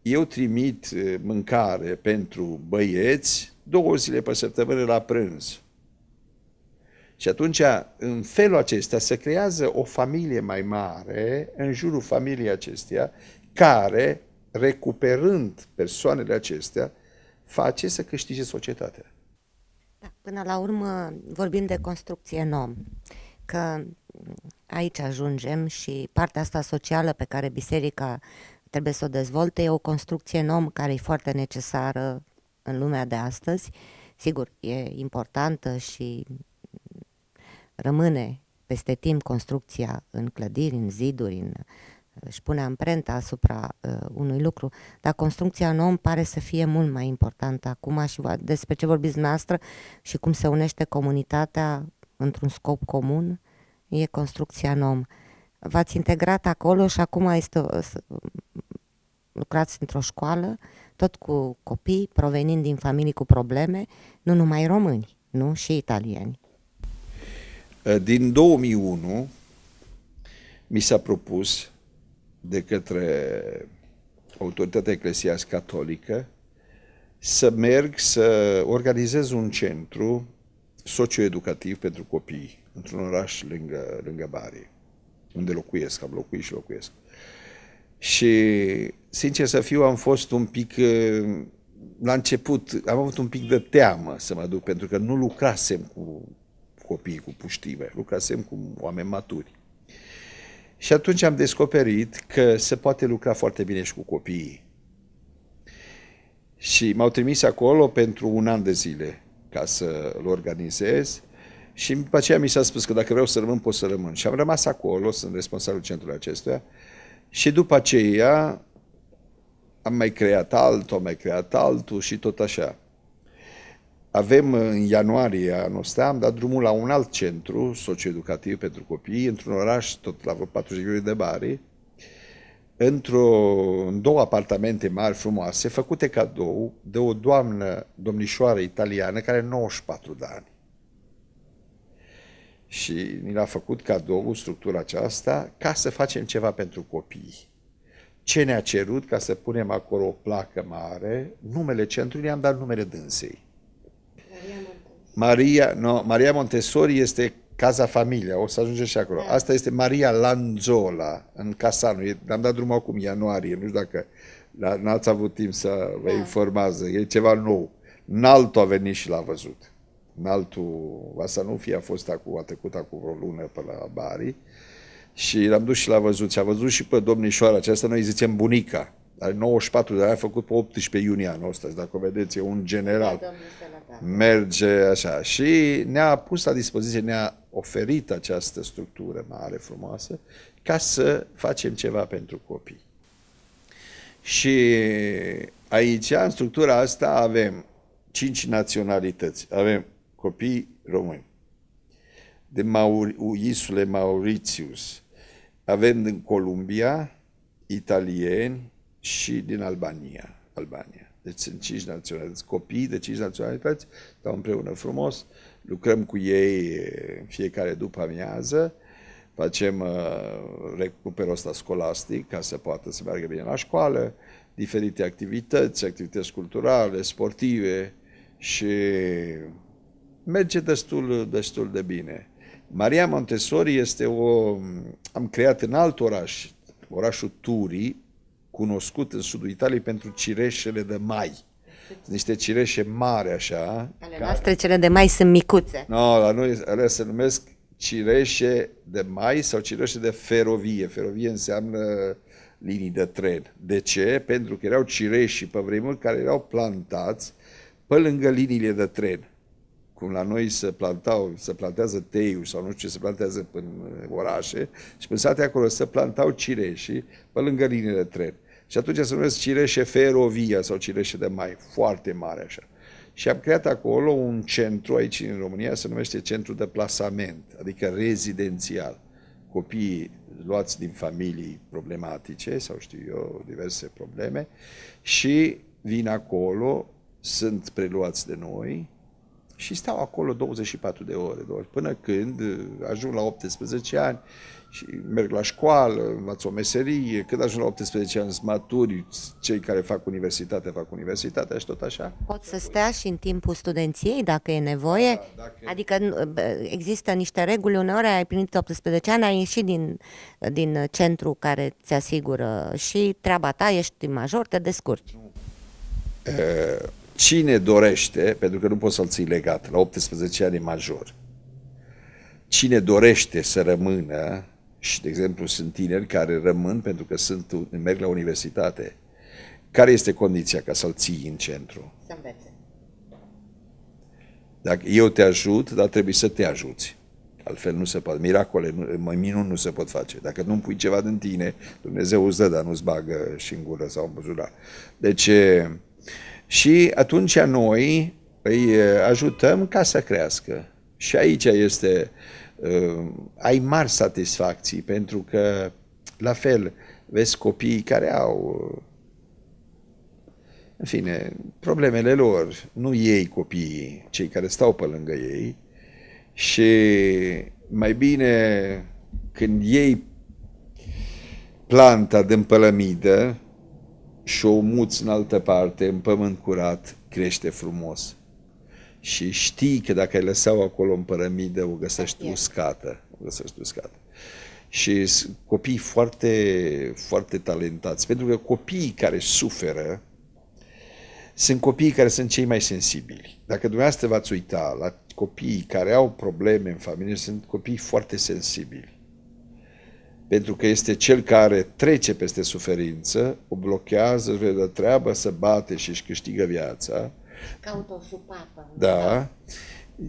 eu trimit eh, mâncare pentru băieți două zile pe săptămână la prânz. Și atunci, în felul acesta, se creează o familie mai mare în jurul familiei acesteia, care, recuperând persoanele acestea, face să câștige societatea. Da, până la urmă, vorbim de construcție în om, că aici ajungem și partea asta socială pe care biserica trebuie să o dezvolte e o construcție în om care e foarte necesară în lumea de astăzi. Sigur, e importantă și rămâne peste timp construcția în clădiri, în ziduri, în, își pune amprenta asupra uh, unui lucru, dar construcția în om pare să fie mult mai importantă acum și despre ce vorbiți noastră și cum se unește comunitatea într-un scop comun, e construcția în om. V-ați integrat acolo și acum este, lucrați într-o școală, tot cu copii provenind din familii cu probleme, nu numai români, nu și italieni. Eh, din 2001 mi s-a propus de către Autoritatea eclesiastică Catolică să merg să organizez un centru socioeducativ pentru copii într-un oraș lângă, lângă Bari, unde locuiesc, am locuit și locuiesc. Și, sincer să fiu, am fost un pic, eh, la început, am avut un pic de teamă să mă duc, pentru că nu lucrasem cu copiii cu puștime, lucrasem cu oameni maturi. Și atunci am descoperit că se poate lucra foarte bine și cu copiii. Și m-au trimis acolo pentru un an de zile ca să-l organizez și după aceea mi s-a spus că dacă vreau să rămân, pot să rămân. Și am rămas acolo, sunt responsabilul centrului acestuia și după aceea am mai creat altul, am mai creat altul și tot așa. Avem uh, în ianuarie anul ăsta, am dat drumul la un alt centru socioeducativ pentru copii, într-un oraș, tot la vreo 40 de de Bari, într-o, în două apartamente mari, frumoase, făcute cadou de o doamnă, domnișoară italiană, care are 94 de ani. Și ni l-a făcut cadou structura aceasta ca să facem ceva pentru copii. Ce ne-a cerut ca să punem acolo o placă mare, numele centrului, am dat numele dânsei. Maria, no, Maria Montessori este Casa Familia, o să ajungem și acolo. Da. Asta este Maria Lanzola, în Casano. Am dat drumul acum, ianuarie, nu știu dacă n-ați avut timp să vă da. informați. E ceva nou. Naltul a venit și l-a văzut. nu fie a fost acum, a trecut acum vreo lună pe la Bari și l-am dus și l-a văzut. Și a văzut și pe domnișoara aceasta, noi zicem bunica. Dar 94 de ani a făcut pe 18 iunie anul ăsta. dacă dacă vedeți, e un general. Merge așa. Și ne-a pus la dispoziție, ne-a oferit această structură mare, frumoasă, ca să facem ceva pentru copii. Și aici, în structura asta, avem cinci naționalități. Avem copii români, de Maur insule Mauritius, avem din Columbia, italieni, și din Albania. Albania. Deci sunt cinci naționalități, copii de cinci naționalități, stau împreună frumos, lucrăm cu ei în fiecare după amiază, facem uh, recuperul ăsta scolastic ca să poată să meargă bine la școală, diferite activități, activități culturale, sportive și merge destul, destul de bine. Maria Montessori este o... am creat în alt oraș, orașul Turii, cunoscut în sudul Italiei pentru cireșele de mai. Sunt niște cireșe mari așa. Ale care... noastre cele de mai sunt micuțe. Nu, no, la noi ele se numesc cireșe de mai sau cireșe de ferovie. Ferovie înseamnă linii de tren. De ce? Pentru că erau cireșii pe vremuri care erau plantați pe lângă liniile de tren. Cum la noi se plantau, se plantează teiul sau nu știu ce se plantează în orașe și în sate acolo se plantau cireșii pe lângă liniile de tren. Și atunci se numesc Cireșe Ferovia sau Cireșe de Mai, foarte mare așa. Și am creat acolo un centru aici în România, se numește centru de plasament, adică rezidențial. Copiii luați din familii problematice sau știu eu, diverse probleme și vin acolo, sunt preluați de noi și stau acolo 24 de ore, de ori, până când uh, ajung la 18 ani și merg la școală, învață o meserie, când ajung la 18 ani sunt maturi, cei care fac universitate fac universitatea și tot așa. Pot să stea și în timpul studenției dacă e nevoie? Da, da dacă... Adică există niște reguli, uneori ai primit 18 ani, ai ieșit din, din centru care ți asigură și treaba ta, ești major, te descurci. Nu. Cine dorește, pentru că nu poți să-l ții legat, la 18 ani e major, cine dorește să rămână și, de exemplu, sunt tineri care rămân pentru că sunt, merg la universitate. Care este condiția ca să-l ții în centru? Să învețe. Dacă eu te ajut, dar trebuie să te ajuți. Altfel nu se pot. Miracole, Mai minuni nu se pot face. Dacă nu pui ceva din tine, Dumnezeu îți dă, dar nu-ți bagă și în gură sau în buzunar. Deci, și atunci noi îi ajutăm ca să crească. Și aici este uh, Ehm, ai mari satisfacții, pentru că, la fel, vezi copiii care au, în fine, problemele lor, nu ei copiii, cei care stau pe lângă ei, și mai bine când ei planta din pălămidă și o muți în altă parte, în pământ curat, crește frumos și știi că dacă ai lăsat acolo în părămidă o găsești da, uscată. O găsești uscată. Și copii foarte, foarte talentați, pentru că copiii care suferă sunt copiii care sunt cei mai sensibili. Dacă dumneavoastră v-ați uita la copiii care au probleme în familie, sunt copii foarte sensibili. Pentru că este cel care trece peste suferință, o blochează, își vede treaba, să bate și își câștigă viața, Caut o supapă. Da.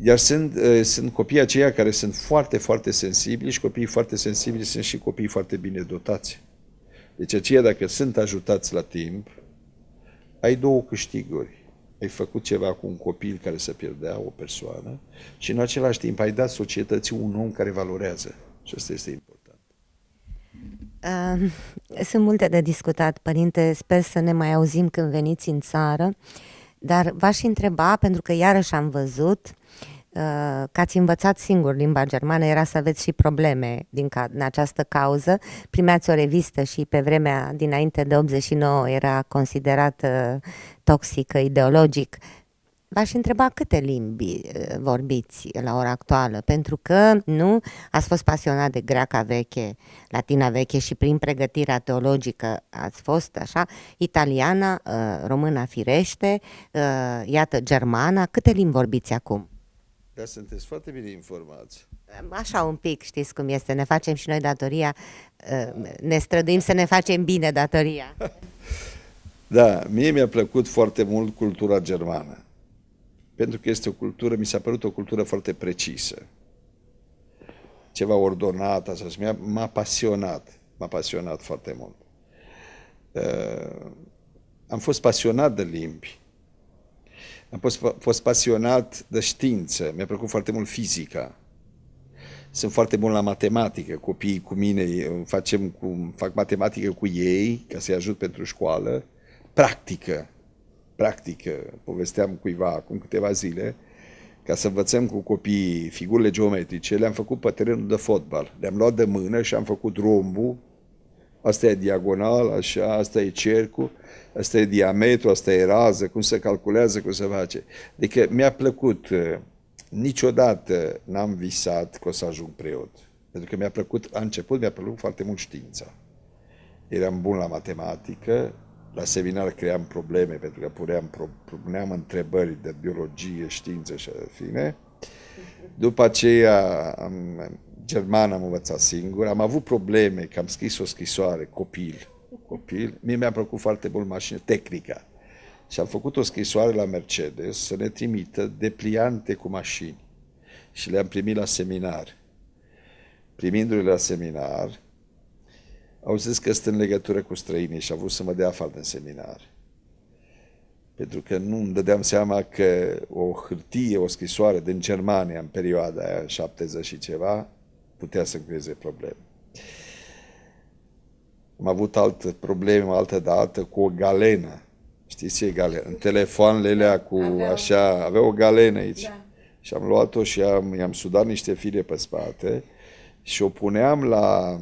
Iar sunt, eh, sunt copiii aceia care sunt foarte, foarte sensibili și copiii foarte sensibili sunt și copiii foarte bine dotați. Deci aceia dacă sunt ajutați la timp, ai două câștiguri. Ai făcut ceva cu un copil care să pierdea, o persoană, și în același timp ai dat societății un om care valorează. Și asta este important. sunt multe de discutat, părinte. Sper să ne mai auzim când veniți în țară. Dar v-aș întreba, pentru că iarăși am văzut uh, că ați învățat singur limba germană, era să aveți și probleme din ca, în această cauză. Primeați o revistă și pe vremea dinainte de 89 era considerată uh, toxică ideologic V-aș întreba câte limbi uh, vorbiți la ora actuală, pentru că, nu, ați fost pasionat de greaca veche, latina veche și prin pregătirea teologică ați fost așa, italiana, uh, româna firește, uh, iată germana, câte limbi vorbiți acum? Dar sunteți foarte bine informați. Așa un pic, știți cum este, ne facem și noi datoria, ne străduim să ne facem bine datoria. (laughs) Da, mie mi-a plăcut foarte mult cultura germană pentru că este o cultură, mi s-a părut o cultură foarte precisă. Ceva ordonat, așa și m-a pasionat, m-a pasionat foarte mult. Uh, am fost pasionat de limbi, am fost, fost pasionat de știință, mi-a plăcut foarte mult fizica. Sunt foarte bun la matematică, copiii cu mine facem cu, fac matematică cu ei ca să-i ajut pentru școală, practică, practică. Eh, povesteam cuiva acum câteva zile, ca să învățăm cu copiii figurile geometrice, le-am făcut pe terenul de fotbal. Le-am luat de mână și am făcut rombul, asta e diagonal, așa, asta e cercul, asta e diametru, asta e rază, cum se calculează, cum se face. Adică mi-a plăcut, eh, niciodată n-am visat că o să ajung preot. Pentru că mi-a plăcut, a început, mi-a plăcut foarte mult știința. Eram bun la matematică, la seminar cream probleme pentru că puneam, puneam întrebări de biologie, știință și fine. După aceea, am, german am învățat singur, am avut probleme, că am scris o scrisoare, copil, copil. Mie mi-a plăcut foarte mult mașină, tehnica. Și am făcut o scrisoare la Mercedes să ne trimită depliante cu mașini. Și le-am primit la seminar. Primindu-le la seminar, au zis că sunt în legătură cu străinii și au vrut să mă dea afară din seminar. Pentru că nu îmi dădeam seama că o hârtie, o scrisoare din Germania în perioada aia, 70 și ceva, putea să creeze probleme. Am avut altă problemă, altă dată, cu o galenă. Știți ce e galenă? În telefoanele alea cu avea așa, avea o galenă aici. Da. Și am luat-o și am, i-am sudat niște fire pe spate și o puneam la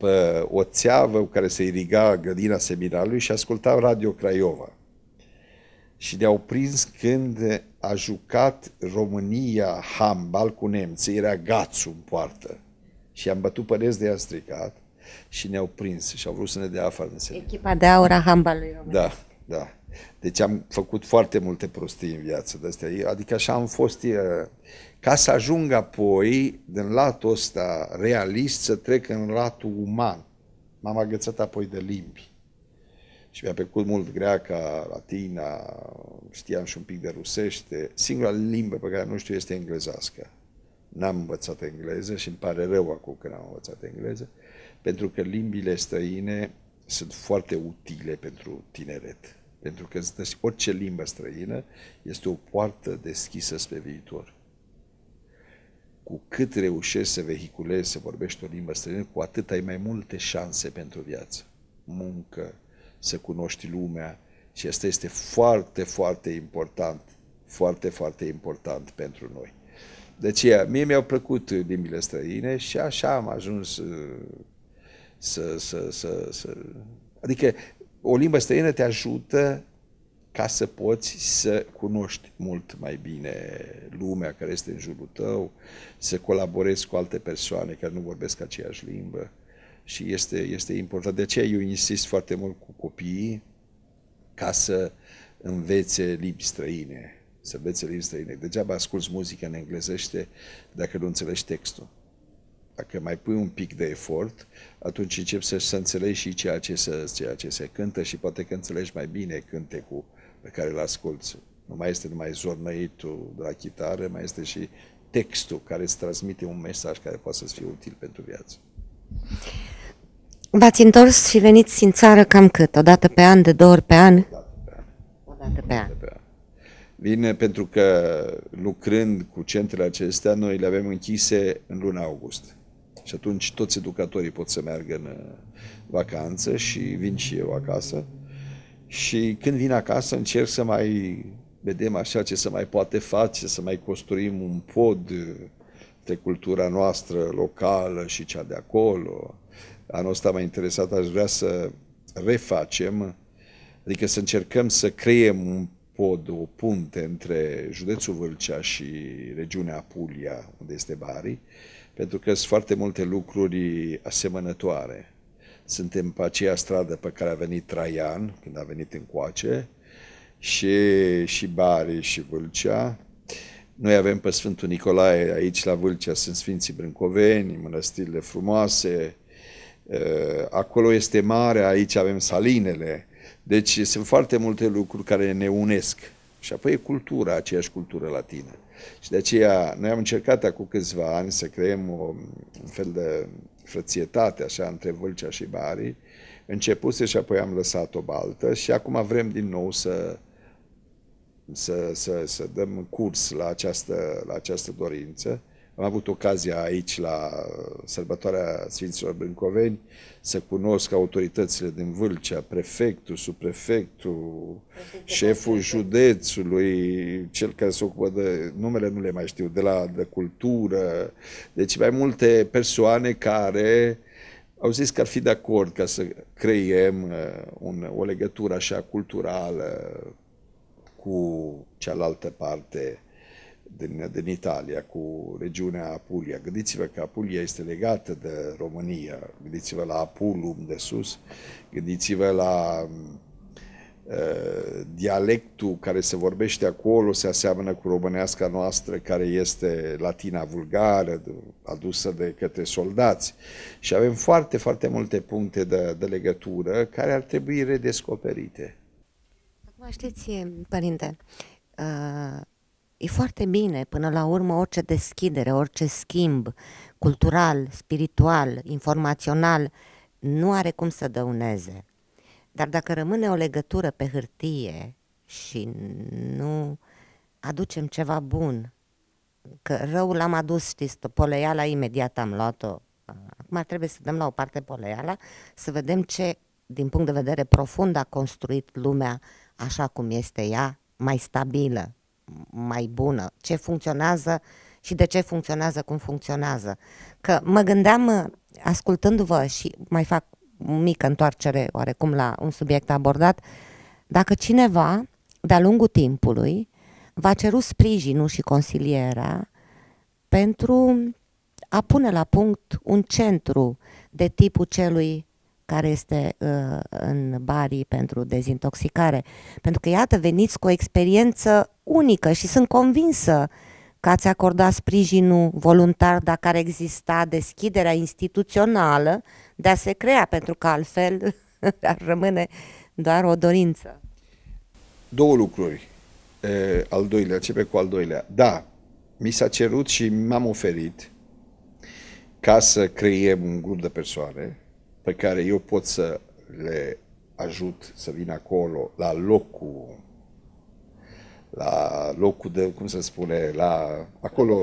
pe o țeavă care se iriga grădina seminarului și ascultam Radio Craiova. Și ne-au prins când a jucat România handbal cu nemții, era Gațu în poartă. Și am bătut păreți de a stricat și ne-au prins și au vrut să ne dea afară în seminar. Echipa de aur a handbalului românesc. Da, da. Deci am făcut foarte multe prostii în viață de astea. Adică așa am fost ca să ajung apoi din latul ăsta realist să trec în latul uman. M-am agățat apoi de limbi. Și mi-a plăcut mult greaca, latina, știam și un pic de rusește. Singura limbă pe care nu știu este englezească. N-am învățat engleză și îmi pare rău acum că n-am învățat engleză, pentru că limbile străine sunt foarte utile pentru tineret. Pentru că orice limbă străină este o poartă deschisă spre viitor cu cât reușești să vehiculezi, să vorbești o limbă străină, cu atât ai mai multe șanse pentru viață. Muncă, să cunoști lumea și asta este foarte, foarte important, foarte, foarte important pentru noi. De aceea, mie mi-au plăcut limbile străine și așa am ajuns uh, să, să, să, să... Adică o limbă străină te ajută ca să poți să cunoști mult mai bine lumea care este în jurul tău, să colaborezi cu alte persoane care nu vorbesc aceeași limbă și este, este important. De aceea eu insist foarte mult cu copiii ca să învețe limbi străine, să învețe limbi străine. Degeaba asculți muzică în englezește dacă nu înțelegi textul. Dacă mai pui un pic de efort, atunci începi să, să înțelegi și ceea ce se, ceea ce se cântă și poate că înțelegi mai bine cântecul pe care îl asculți. Nu mai este numai zornăitul de la chitară, mai este și textul care îți transmite un mesaj care poate să-ți fie util pentru viață. V-ați întors și veniți în țară cam cât? O dată pe an, de două ori pe an? O dată pe an. Vine pentru că lucrând cu centrele acestea, noi le avem închise în luna august. Și atunci toți educatorii pot să meargă în uh, vacanță și vin și eu acasă și când vin acasă încerc să mai vedem așa ce se mai poate face, să mai construim un pod între cultura noastră locală și cea de acolo. Anul ăsta m-a interesat, aș vrea să refacem, adică să încercăm să creăm un pod, o punte între județul Vâlcea și regiunea Apulia, unde este Bari, pentru că sunt foarte multe lucruri asemănătoare suntem pe aceea stradă pe care a venit Traian, când a venit în coace, și, și Bari și Vâlcea. Noi avem pe Sfântul Nicolae aici la Vâlcea, sunt Sfinții Brâncoveni, mănăstirile frumoase, acolo este mare, aici avem salinele, deci sunt foarte multe lucruri care ne unesc. Și apoi e cultura, aceeași cultură latină. Și de aceea noi am încercat acum câțiva ani să creăm o, un fel de frățietate așa între Vâlcea și Bari. Începuse și apoi am lăsat o baltă și acum vrem din nou să să, să, să dăm curs la această, la această dorință am avut ocazia aici la uh, sărbătoarea Sfinților Brâncoveni să cunosc autoritățile din Vâlcea, prefectul, subprefectul, șeful județului, cel care se ocupă de, numele nu le mai știu, de la de cultură, deci mai multe persoane care au zis că ar fi de acord ca să creiem uh, un, o legătură așa culturală cu cealaltă parte din, din Italia, cu regiunea Apulia. Gândiți-vă că Apulia este legată de România, gândiți-vă la Apulum de sus, gândiți-vă la uh, dialectul care se vorbește acolo se aseamănă cu românească noastră care este latina vulgară adusă de către soldați și avem foarte, foarte multe puncte de, de legătură care ar trebui redescoperite. Acum știți, părinte, uh, E foarte bine, până la urmă, orice deschidere, orice schimb cultural, spiritual, informațional, nu are cum să dăuneze. Dar dacă rămâne o legătură pe hârtie și nu aducem ceva bun, că răul l-am adus, știți, poleiala imediat am luat-o. Acum trebuie să dăm la o parte poleiala, să vedem ce, din punct de vedere profund, a construit lumea așa cum este ea, mai stabilă, mai bună, ce funcționează și de ce funcționează cum funcționează. Că mă gândeam, uh, ascultându-vă și mai fac mică întoarcere oarecum la un subiect abordat, dacă cineva de-a lungul timpului va ceru sprijinul și consilierea pentru a pune la punct un centru de tipul celui care este uh, în barii pentru dezintoxicare. Pentru că, iată, veniți cu o experiență unică și sunt convinsă că ați acordat sprijinul voluntar dacă ar exista deschiderea instituțională de a se crea, pentru că altfel (laughs) ar rămâne doar o dorință. Două lucruri. E, al doilea, începe cu al doilea. Da, mi s-a cerut și m-am oferit ca să creiem un grup de persoane pe care eu pot să le ajut să vină acolo la locul la locul de, cum se spune, la acolo,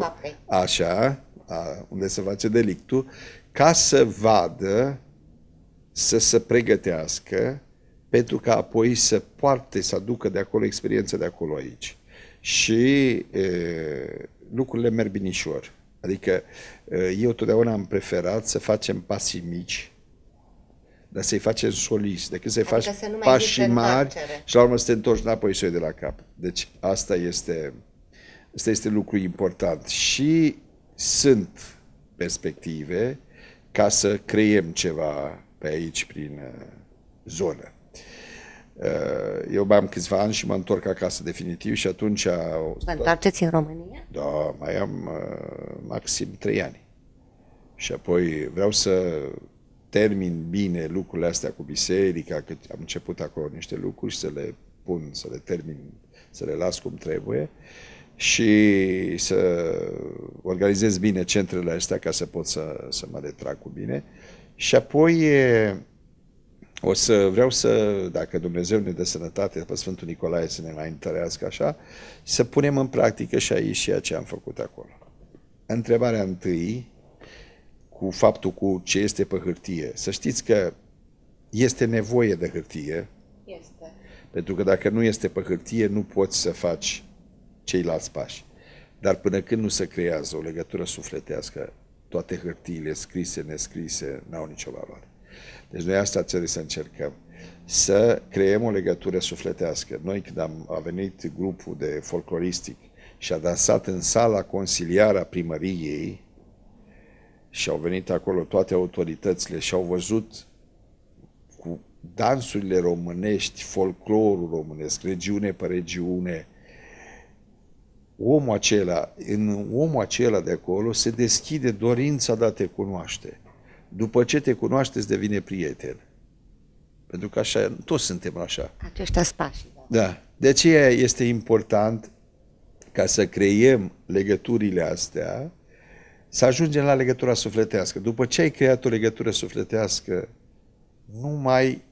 așa, la, unde se face delictul, ca să vadă, să se pregătească, pentru că apoi să poarte, să aducă de acolo experiență de acolo aici. Și e, lucrurile merg binișor. Adică eu totdeauna am preferat să facem pasii mici, dar să-i facem solist, decât să-i adică faci să pași mari și la urmă să te întorci înapoi să de la cap. Deci asta este, asta este lucru important. Și sunt perspective ca să creiem ceva pe aici prin uh, zonă. Uh, eu mai am câțiva ani și mă întorc acasă definitiv și atunci... Vă întoarceți în România? Da, mai am uh, maxim trei ani. Și apoi vreau să termin bine lucrurile astea cu biserica, că am început acolo niște lucruri și să le pun, să le termin, să le las cum trebuie și să organizez bine centrele astea ca să pot să, să mă retrag cu bine. Și apoi o să vreau să, dacă Dumnezeu ne dă sănătate, pe Sfântul Nicolae să ne mai întărească așa, să punem în practică și aici ceea ce am făcut acolo. Întrebarea întâi cu faptul cu ce este pe hârtie. Să știți că este nevoie de hârtie. Este. Pentru că dacă nu este pe hârtie, nu poți să faci ceilalți pași. Dar până când nu se creează o legătură sufletească, toate hârtiile scrise, nescrise, n-au nicio valoare. Deci noi asta trebuie să încercăm. Să creăm o legătură sufletească. Noi când am, a venit grupul de folcloristic și a dansat în sala consiliară a primăriei, și au venit acolo toate autoritățile și au văzut cu dansurile românești, folclorul românesc, regiune pe regiune, omul acela, în omul acela de acolo se deschide dorința de a te cunoaște. După ce te cunoaște, îți devine prieten. Pentru că așa, toți suntem așa. Aceștia spași. Da. da. De aceea este important ca să creiem legăturile astea să ajungem la legătura sufletească. După ce ai creat o legătură sufletească, nu mai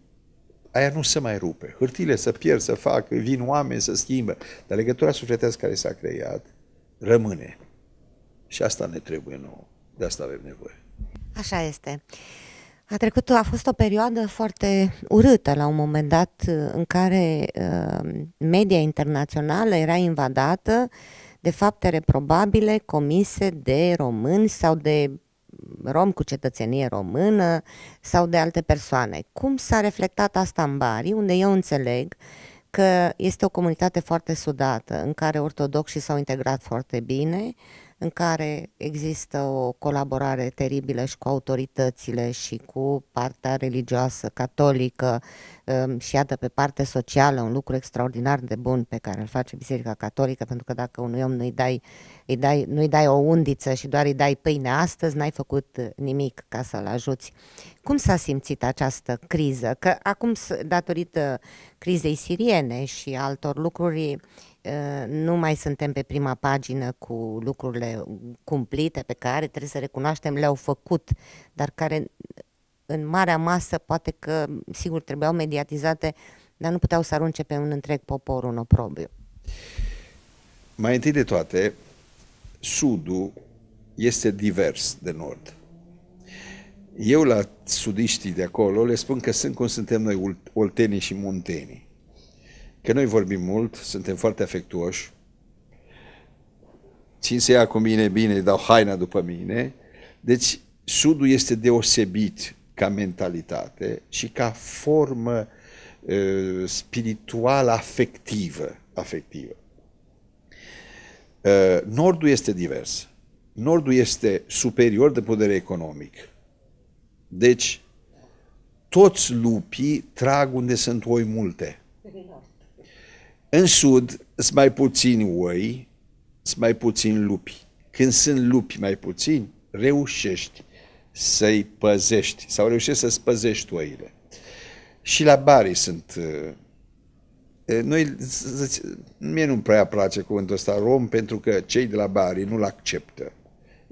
aia nu se mai rupe. Hârtile să pierd, să fac, vin oameni să schimbă, dar legătura sufletească care s-a creat rămâne. Și asta ne trebuie nouă. De asta avem nevoie. Așa este. A trecut, a fost o perioadă foarte urâtă la un moment dat în care uh, media internațională era invadată uh, de fapte reprobabile comise de români sau de rom cu cetățenie română sau de alte persoane. Cum s-a reflectat asta în Bari, unde eu înțeleg că este o comunitate foarte sudată, în care ortodoxii s-au integrat foarte bine, uh, în care există o colaborare teribilă și cu autoritățile și cu partea religioasă, catolică um, și iată pe parte socială, un lucru extraordinar de bun pe care îl face Biserica Catolică, pentru că dacă unui om nu-i dai, îi dai, nu-i dai o undiță și doar îi dai pâine astăzi, n-ai făcut nimic ca să-l ajuți. Cum s-a simțit această criză? Că acum, datorită crizei siriene și altor lucruri, Uh, nu mai suntem pe prima pagină cu lucrurile cumplite pe care trebuie să recunoaștem le-au făcut, dar care uh, în marea masă poate că, sigur, trebuiau mediatizate, dar nu puteau să arunce pe un întreg popor un oprobiu. Mai întâi de toate, Sudul este divers de Nord. Eu la sudiștii de acolo le spun că sunt cum suntem noi, oltenii și muntenii că noi vorbim mult, suntem foarte afectuoși, țin să ia cu mine bine, dau haina după mine. Deci Sudul este deosebit ca mentalitate și ca formă uh, spirituală afectivă. afectivă. Uh, nordul este divers. Nordul este superior de putere economic. Deci, toți lupii trag unde sunt oi multe. În sud sunt mai puțini oi, sunt mai puțini lupi. Când sunt lupi mai puțini, reușești să-i păzești sau reușești să-ți păzești oile. Și la Bari sunt... Uh, noi, mie nu-mi prea place cuvântul ăsta rom pentru că cei de la Bari nu-l acceptă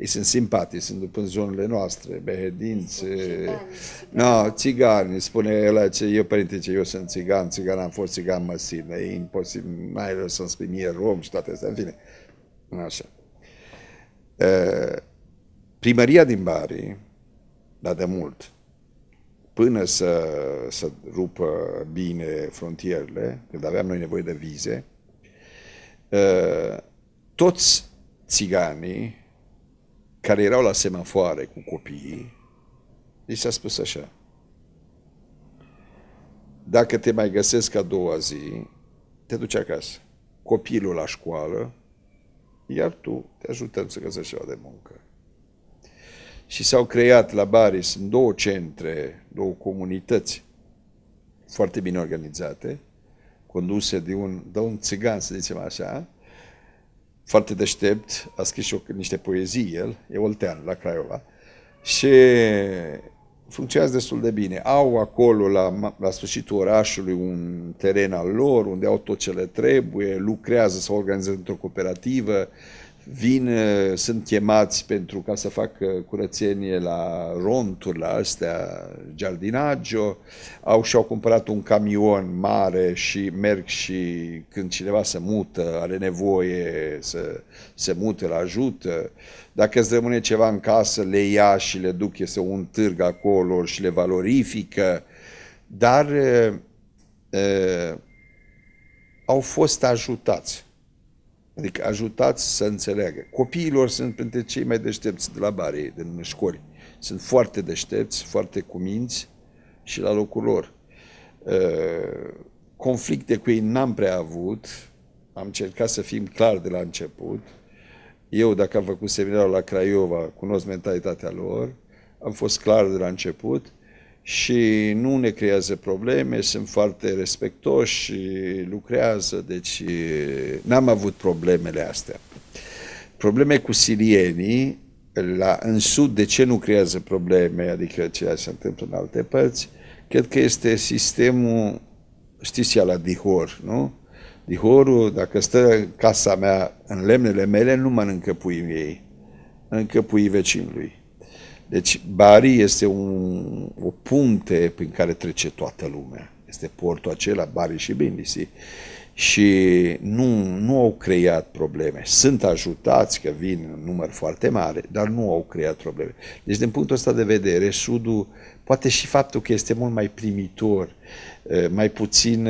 ei sunt simpatici, sunt după zonele noastre, behedinți, no, țigani, spune el ce eu, părinte, ce eu sunt țigan, țigan am fost, țigan mă simt, e imposibil, mai ales să-mi spui mie rom și toate astea, în fine. Așa. Primăria din Bari, dar de mult, până să, să rupă bine frontierele, când aveam noi nevoie de vize, toți țiganii care erau la semafoare cu copiii, li s-a spus așa. Dacă te mai găsesc a doua zi, te duci acasă. Copilul la școală, iar tu te ajutăm să găsești ceva de muncă. Și s-au creat la Bari, sunt două centre, două comunități foarte bine organizate, conduse de un, de un țigan, să zicem așa, foarte deștept, a scris și niște poezii el, e oltean la Craiova, și funcționează destul de bine. Au acolo, la, la sfârșitul orașului, un teren al lor, unde au tot ce le trebuie, lucrează sau organizează într-o cooperativă, uh, vin, uh, sunt chemați pentru ca să facă curățenie la ronturi, la astea, giardinaggio, au și-au cumpărat un camion mare și merg și când cineva se mută, are nevoie să se mute, îl ajută. Dacă îți rămâne ceva în casă, le ia și le duc, este un târg acolo și le valorifică, dar e, uh, uh, au fost ajutați Adică ajutați să înțeleagă. Copiilor sunt printre cei mai deștepți de la bare, din școli. Sunt foarte deștepți, foarte cuminți și la locul lor. Ă, conflicte cu ei n-am prea avut, am încercat să fim clar de la început. Eu, dacă am făcut seminarul la Craiova, cunosc mentalitatea lor, am fost clar de la început și nu ne creează probleme, sunt foarte respectoși și lucrează, deci n-am avut problemele astea. Probleme cu sirienii, la, în sud de ce nu creează probleme, adică ceea ce se întâmplă în alte părți, cred că este sistemul, știți la dihor, nu? Dihorul, dacă stă casa mea în lemnele mele, nu mănâncă puii ei, încă puii vecinului. Deci Bari este un, o punte prin care trece toată lumea. Este portul acela, Bari și Bindisi. Și nu, nu au creat probleme. Sunt ajutați că vin în număr foarte mare, dar nu au creat probleme. Deci din punctul ăsta de vedere, Sudul, poate și faptul că este mult mai primitor, mai puțin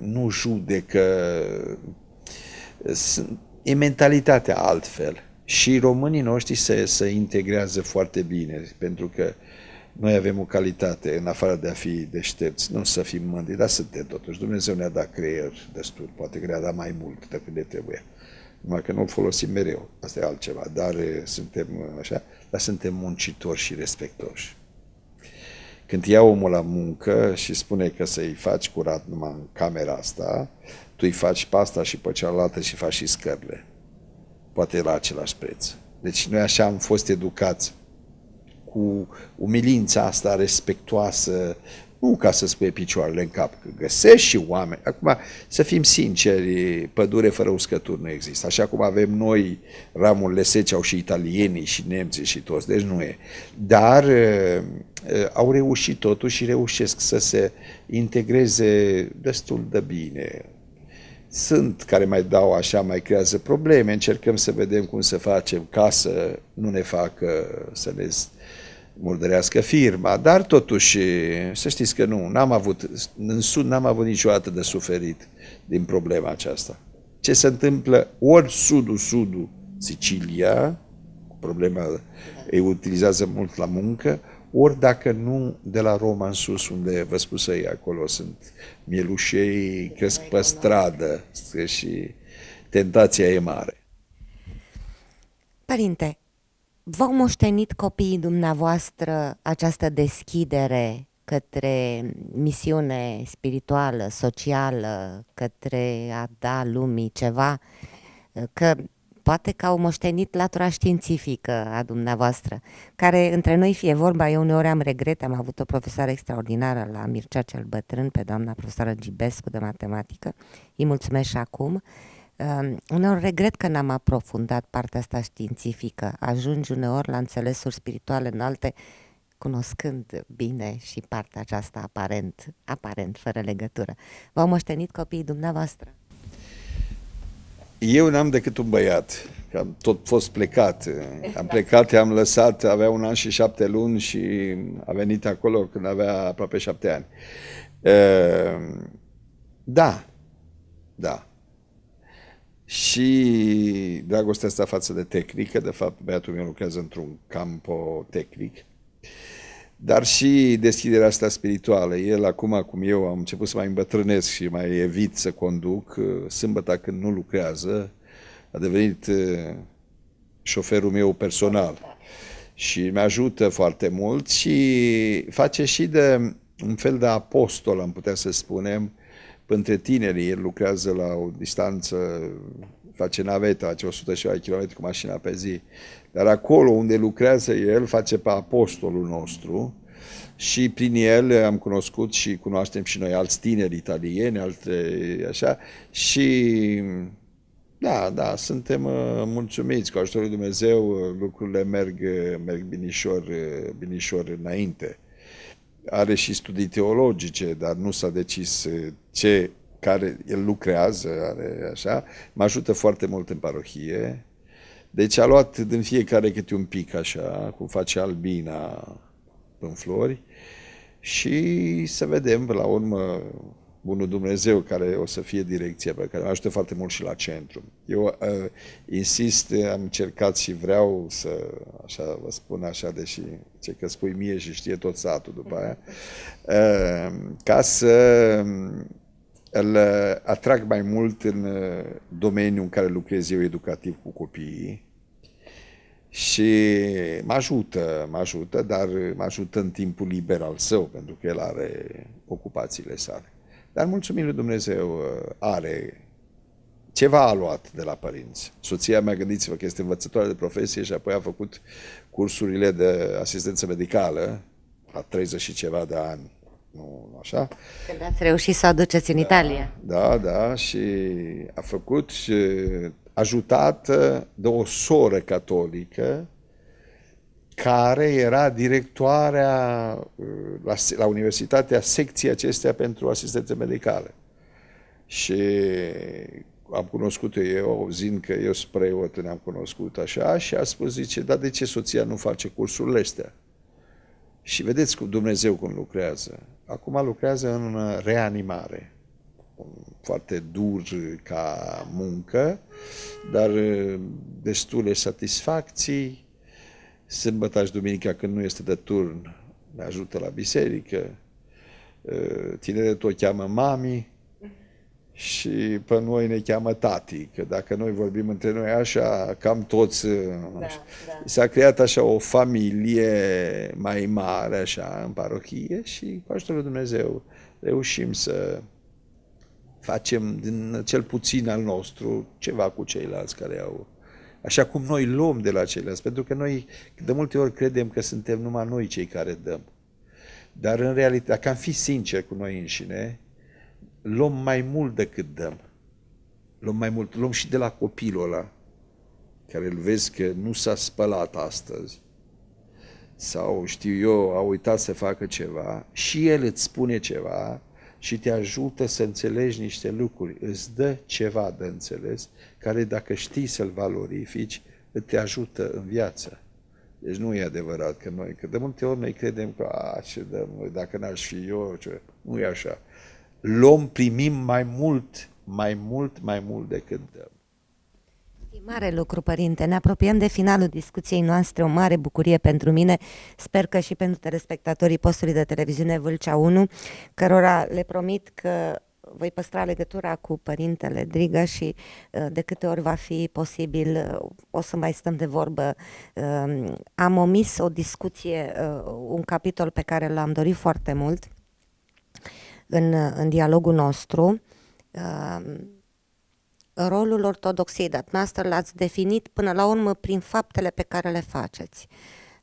nu judecă, sunt, e mentalitatea altfel și românii noștri se, se integrează foarte bine, pentru că noi avem o calitate, în afară de a fi deștepți, nu să fim mândri, dar suntem totuși. Dumnezeu ne-a dat creier destul, poate că ne-a dat mai mult decât ne trebuie. Numai că nu folosim mereu, asta e altceva, dar eh, suntem eh, așa, dar suntem muncitori și respectoși. Când ia omul la muncă și spune că să-i faci curat numai în camera asta, tu îi faci pasta și pe cealaltă și faci și scările poate la același preț. Deci noi așa am fost educați cu umilința asta respectoasă, nu ca să spui picioarele în cap, că găsești și oameni. Acum, să fim sinceri, pădure fără uscături nu există. Așa cum avem noi ramurile sece, au și italienii și nemții și toți, deci nu e. Dar au reușit totuși și reușesc să se integreze destul de bine sunt care mai dau așa, mai creează probleme, încercăm să vedem cum să facem ca să nu ne facă să ne murdărească firma, dar totuși să știți că nu, n-am avut, în sud n-am avut niciodată de suferit din problema aceasta. Ce se întâmplă ori sudul, sudul, Sicilia, problema, îi utilizează mult la muncă, ori dacă nu de la Roma în sus, unde vă ei acolo sunt mielușei, cresc pe stradă și tentația e mare. Părinte, v-au moștenit copiii dumneavoastră această deschidere către misiune spirituală, socială, către a da lumii ceva, că poate că au moștenit latura științifică a dumneavoastră, care între noi fie vorba, eu uneori am regret, am avut o profesoară extraordinară la Mircea cel Bătrân, pe doamna profesoară Gibescu de matematică, îi mulțumesc și acum, Uh, uneori regret că n-am aprofundat partea asta științifică. Ajungi uneori la înțelesuri spirituale înalte, cunoscând bine și partea aceasta aparent, aparent, fără legătură. V-au moștenit copiii dumneavoastră? Eu n-am decât un băiat, că am tot fost plecat. Am plecat, am lăsat, avea un an și șapte luni și a venit acolo când avea aproape șapte ani. Da, da. Și dragostea asta față de tehnică, de fapt băiatul meu lucrează într-un campo tehnic. Uh, dar și deschiderea asta spirituală. El acum, cum eu, am început să mai îmbătrânesc și mai evit să conduc. Uh, sâmbăta când nu lucrează, a devenit uh, șoferul meu personal și mă ajută foarte mult și face și de un fel de apostol, am putea să spunem, între tineri, el lucrează la o distanță, face naveta, face 100 și km cu mașina pe zi, dar acolo unde lucrează el face pe apostolul nostru și prin el am cunoscut și cunoaștem și noi alți tineri italieni, alte, așa, și da, da, suntem uh, mulțumiți cu ajutorul Dumnezeu, uh, lucrurile merg, uh, merg binișor, binișor înainte. Are și studii teologice, dar nu s-a decis ce, care el lucrează, are așa, mă ajută foarte mult în parohie. Deci a luat din fiecare câte un pic așa, cum face albina în flori și să vedem, la urmă, bunul Dumnezeu, care o să fie direcția pe care mă ajută foarte mult și la centru. Eu uh, insist, am încercat și vreau să, așa vă spun așa, deși ce că spui mie și știe tot satul după aia, uh, ca să îl uh, atrag mai mult în uh, domeniul în care lucrez eu educativ cu copiii și mă ajută, mă ajută, dar mă ajută în timpul liber al său, pentru că el are ocupațiile sale. Dar mulțumim lui Dumnezeu, uh, are ceva a luat de la părinți. Soția mea, gândiți-vă că este învățătoare de profesie și apoi a făcut cursurile de asistență medicală la 30 și ceva de ani nu așa. Când ați reușit să o aduceți în da, Italia. Da, da, și a făcut, ajutată de o soră catolică, care era directoarea uh, la, la universitatea secției acestea pentru asistență medicală. Și am cunoscut eu, zin că eu spre preot, ne-am cunoscut așa și a spus, zice, dar de ce soția nu face cursurile astea? Și vedeți cum Dumnezeu cum lucrează. Acum lucrează în reanimare. Foarte dur ca muncă, dar destule satisfacții. Sâmbătă și duminica când nu este de turn, ne ajută la biserică. Tineretul o cheamă mami, și pe noi ne cheamă tati, că dacă noi vorbim între noi așa, cam toți... Da, așa. Da. S-a creat așa o familie mai mare așa în parohie și cu ajutorul Dumnezeu reușim să facem din cel puțin al nostru ceva cu ceilalți care au așa cum noi luăm de la ceilalți, pentru că noi de multe ori credem că suntem numai noi cei care dăm. Dar în realitate, dacă am fi sinceri cu noi înșine, luăm mai mult decât dăm. Luăm mai mult, luăm și de la copilul ăla, care îl vezi că nu s-a spălat astăzi, sau știu eu, a uitat să facă ceva, și el îți spune ceva și te ajută să înțelegi niște lucruri, îți dă ceva de înțeles, care dacă știi să-l valorifici, te ajută în viață. Deci nu e adevărat că noi, că de multe ori noi credem că, a, ce dăm, dacă n-aș fi eu, ce... nu e așa luăm, primim mai mult, mai mult, mai mult decât dăm. Mare lucru, părinte. Ne apropiem de finalul discuției noastre, o mare bucurie pentru mine. Sper că și pentru telespectatorii postului de televiziune Vâlcea 1, cărora le promit că voi păstra legătura cu părintele Drigă și uh, de câte ori va fi posibil uh, o să mai stăm de vorbă. Um, am omis o discuție, uh, un capitol pe care l-am dorit foarte mult în, în dialogul nostru, uh, rolul ortodoxiei, dar noastră l-ați definit până la urmă prin faptele pe care le faceți.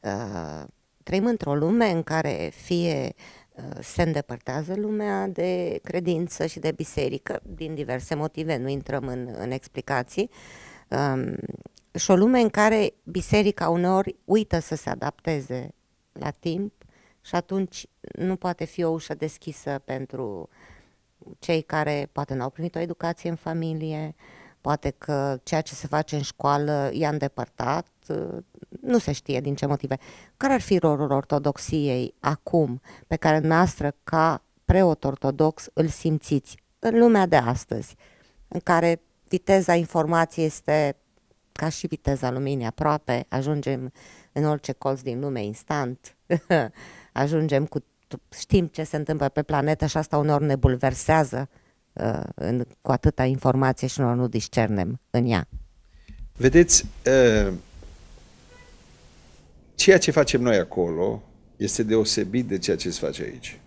Uh, trăim într-o lume în care fie uh, se îndepărtează lumea de credință și de biserică, din diverse motive, nu intrăm în, în explicații, um, și o lume în care biserica uneori uită să se adapteze la timp, și atunci nu poate fi o ușă deschisă pentru cei care poate n-au primit o educație în familie, poate că ceea ce se face în școală i-a îndepărtat, nu se știe din ce motive. Care ar fi rolul ortodoxiei acum, pe care noastră ca preot ortodox îl simțiți în lumea de astăzi, în care viteza informației este ca și viteza luminii aproape, ajungem în orice colț din lume instant. (laughs) ajungem cu, știm ce se întâmplă pe planetă și asta uneori ne bulversează uh, în, cu atâta informație și noi nu discernem în ea. Vedeți, uh, ceea ce facem noi acolo este deosebit de ceea ce se face aici.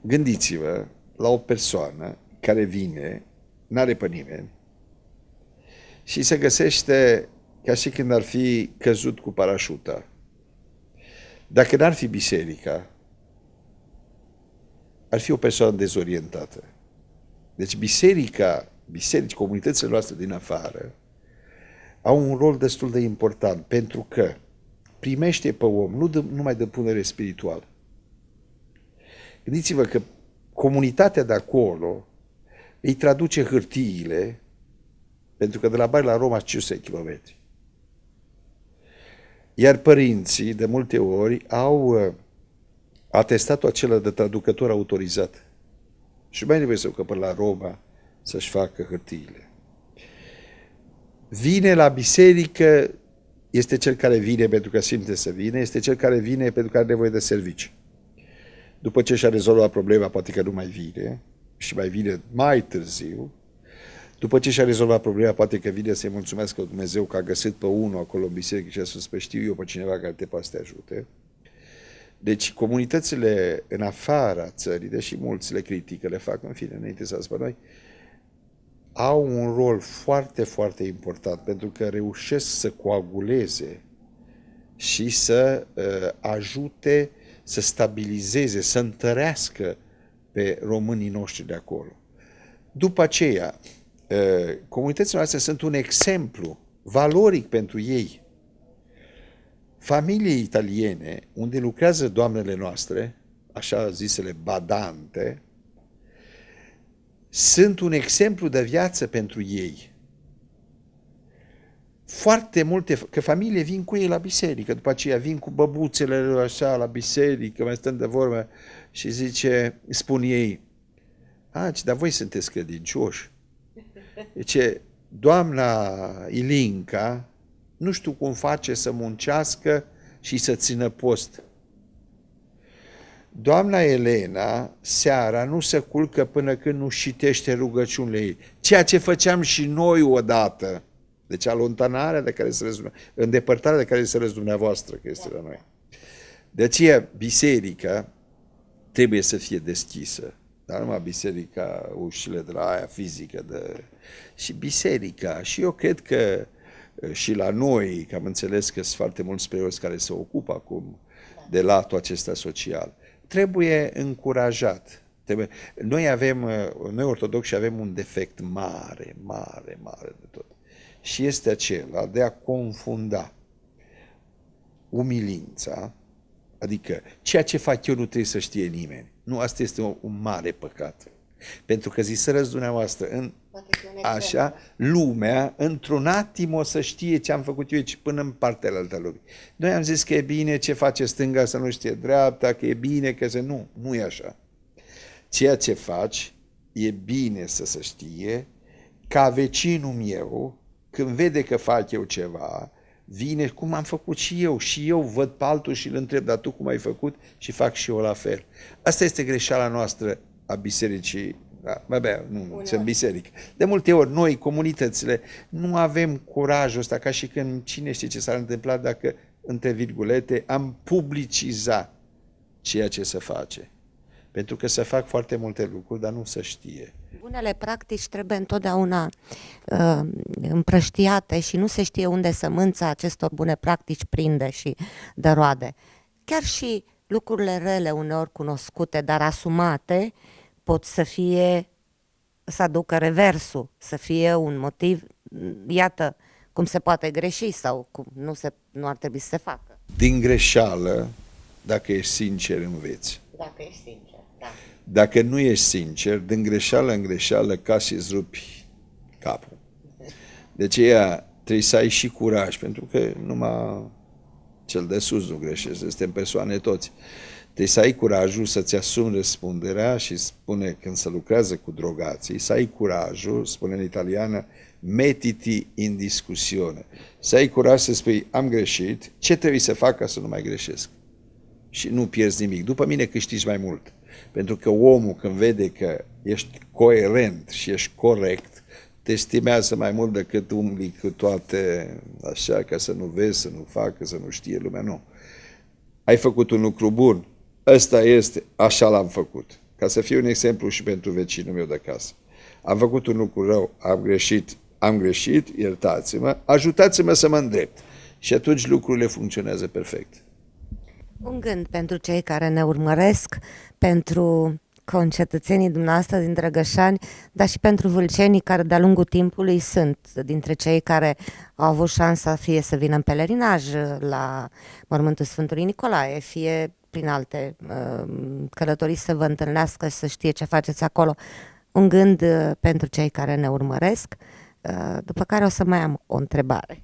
Gândiți-vă la o persoană care vine, n-are pe nimeni, și se găsește ca și când ar fi căzut cu parașuta dacă n-ar fi biserica, ar fi o persoană dezorientată. Deci biserica, biserici, comunitățile noastre din afară, au un rol destul de important, pentru că primește pe om, nu de, numai de punere spirituală. Gândiți-vă că comunitatea de acolo îi traduce hârtiile, pentru că de la Bari la Roma 500 km. Iar părinții, de multe ori, au uh, atestatul acela de traducător autorizat. Și mai nevoie să o la Roma să-și facă hârtiile. Vine la biserică, este cel care vine pentru că simte să vine, este cel care vine pentru că are nevoie de servici. După ce și-a rezolvat problema, poate că nu mai vine și mai vine mai târziu, după ce și-a rezolvat problema, poate că vine să-i mulțumesc Dumnezeu că a găsit pe unul acolo în biserică și a spus, pe păi, știu eu pe cineva care te poate să te ajute. Deci comunitățile în afara țării, deși mulți le critică, le fac în fine, înainte să spun noi, au un rol foarte, foarte important pentru că reușesc să coaguleze și să uh, ajute să stabilizeze, să întărească pe românii noștri de acolo. După aceea, comunitățile noastre sunt un exemplu valoric pentru ei. Familii italiene, unde lucrează doamnele noastre, așa zisele badante, sunt un exemplu de viață pentru ei. Foarte multe, că familie vin cu ei la biserică, după aceea vin cu băbuțele așa la biserică, mai stăm de vorbă și zice, spun ei, a, dar voi sunteți credincioși ce doamna Ilinca nu știu cum face să muncească și să țină post. Doamna Elena seara nu se culcă până când nu citește rugăciunile ei, ceea ce făceam și noi odată. Deci alontanarea de care se răzbunea, îndepărtarea de care se răzbunea dumneavoastră, că este la noi. De deci aceea, biserica trebuie să fie deschisă. Dar numai biserica, ușile de la aia fizică, de... și biserica. Și eu cred că uh, și la noi, că am înțeles că sunt foarte mulți preoți care se ocupă acum de latul acesta social, trebuie încurajat. Trebuie... Noi avem, uh, noi ortodoxi avem un defect mare, mare, mare de tot. Și este acela de a confunda umilința, adică ceea ce fac eu nu trebuie să știe nimeni nu, asta este un, un mare păcat. Pentru că ziserăți dumneavoastră, în, așa, lumea, într-un atim o să știe ce am făcut eu și până în partea altă lumii. Noi am zis că e bine ce face stânga să nu știe dreapta, că e bine că se... Nu, nu e așa. Ceea ce faci e bine să se știe ca vecinul meu, când vede că fac eu ceva, vine cum am făcut și eu. Și eu văd pe altul și îl întreb, dar tu cum ai făcut? Și fac și eu la fel. Asta este greșeala noastră a bisericii mai da, bine, nu, nu, sunt biserică. De multe ori, noi, comunitățile, nu avem curajul ăsta, ca și când cine știe ce s-ar întâmpla dacă, între virgulete, am publicizat ceea ce se face. Pentru că se fac foarte multe lucruri, dar nu se știe. Unele practici trebuie întotdeauna uh, împrăștiate și nu se știe unde sămânța acestor bune practici prinde și dă roade. Chiar și lucrurile rele, uneori cunoscute, dar asumate, pot să fie, să aducă reversul, să fie un motiv, iată, cum se poate greși sau cum nu, se, nu ar trebui să se facă. Din greșeală, dacă ești sincer, înveți. Dacă ești sincer. Da. Dacă nu ești sincer, din greșeală în greșeală, ca și îți rupi capul. Deci ea trebuie să ai și curaj, pentru că numai cel de sus nu greșește, suntem persoane toți. Trebuie să ai curajul să-ți asumi răspunderea și spune când se lucrează cu drogații, să ai curajul, spune în italiană, metiti in discussione. Să ai curaj să spui, am greșit, ce trebuie să fac ca să nu mai greșesc? Și nu pierzi nimic. După mine câștigi mai mult. Pentru că omul când vede că ești coerent și ești corect, te stimează mai mult decât umbli cu toate așa, ca să nu vezi, să nu facă, să nu știe lumea, nu. Ai făcut un lucru bun, ăsta este, așa l-am făcut. Ca să fiu un exemplu și pentru vecinul meu de casă. Am făcut un lucru rău, am greșit, am greșit, iertați-mă, ajutați-mă să mă îndrept. Și atunci lucrurile funcționează perfect. Un gând pentru cei care ne urmăresc, pentru concetățenii dumneavoastră din Drăgășani, dar și pentru vulcenii care de-a lungul timpului sunt dintre cei care au avut șansa fie să vină în pelerinaj la mormântul Sfântului Nicolae, fie prin alte uh, călătorii să vă întâlnească și să știe ce faceți acolo. Un gând uh, pentru cei care ne urmăresc, uh, după care o să mai am o întrebare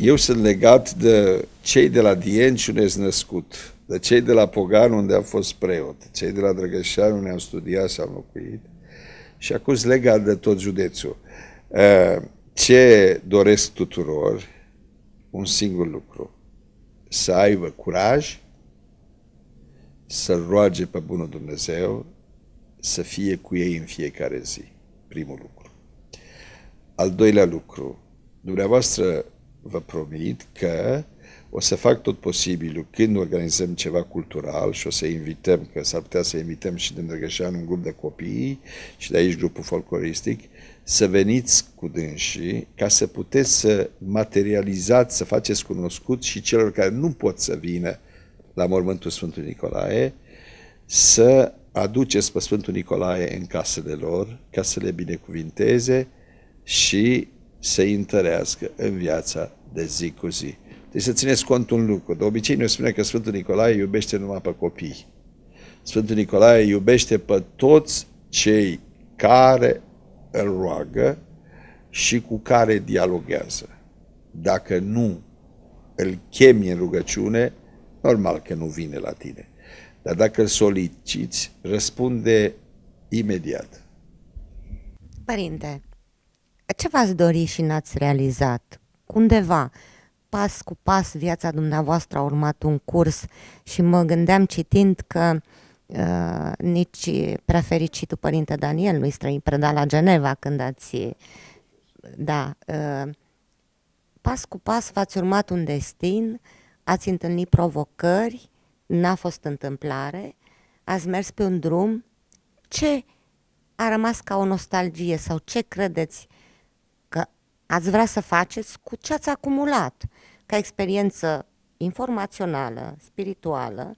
eu sunt legat de cei de la Dienci unde ești născut, de cei de la Pogan unde am fost preot, cei de la Drăgășani unde am studiat și am locuit și acum sunt legat de tot județul. Ce doresc tuturor? Un singur lucru. Să aibă curaj, să-L roage pe Bunul Dumnezeu, să fie cu ei în fiecare zi. Primul lucru. Al doilea lucru, dumneavoastră vă promit că o să fac tot posibilul când organizăm ceva cultural și o să invităm, că s-ar putea să invităm și din Drăgășan un grup de copii și de aici grupul folcloristic, să veniți cu dânsii ca să puteți să materializați, să faceți cunoscut și celor care nu pot să vină la mormântul Sfântului Nicolae, să aduceți pe Sfântul Nicolae în casele lor ca să le binecuvinteze și să-i întărească în viața de zi cu zi. Deci să țineți cont un lucru. De obicei ne spune că Sfântul Nicolae iubește numai pe copii. Sfântul Nicolae iubește pe toți cei care îl roagă și cu care dialoguează. Dacă nu îl chemi în rugăciune, normal că nu vine la tine. Dar dacă îl soliciți, răspunde imediat. Părinte, ce v-ați dori și n-ați realizat? Undeva, pas cu pas, viața dumneavoastră a urmat un curs și mă gândeam citind că uh, nici prea fericitul părinte Daniel nu-i străin preda la Geneva când ați... Da, uh, pas cu pas v-ați urmat un destin, ați întâlnit provocări, n-a fost întâmplare, ați mers pe un drum, ce a rămas ca o nostalgie sau ce credeți ați vrea să faceți cu ce ați acumulat ca experiență informațională, spirituală,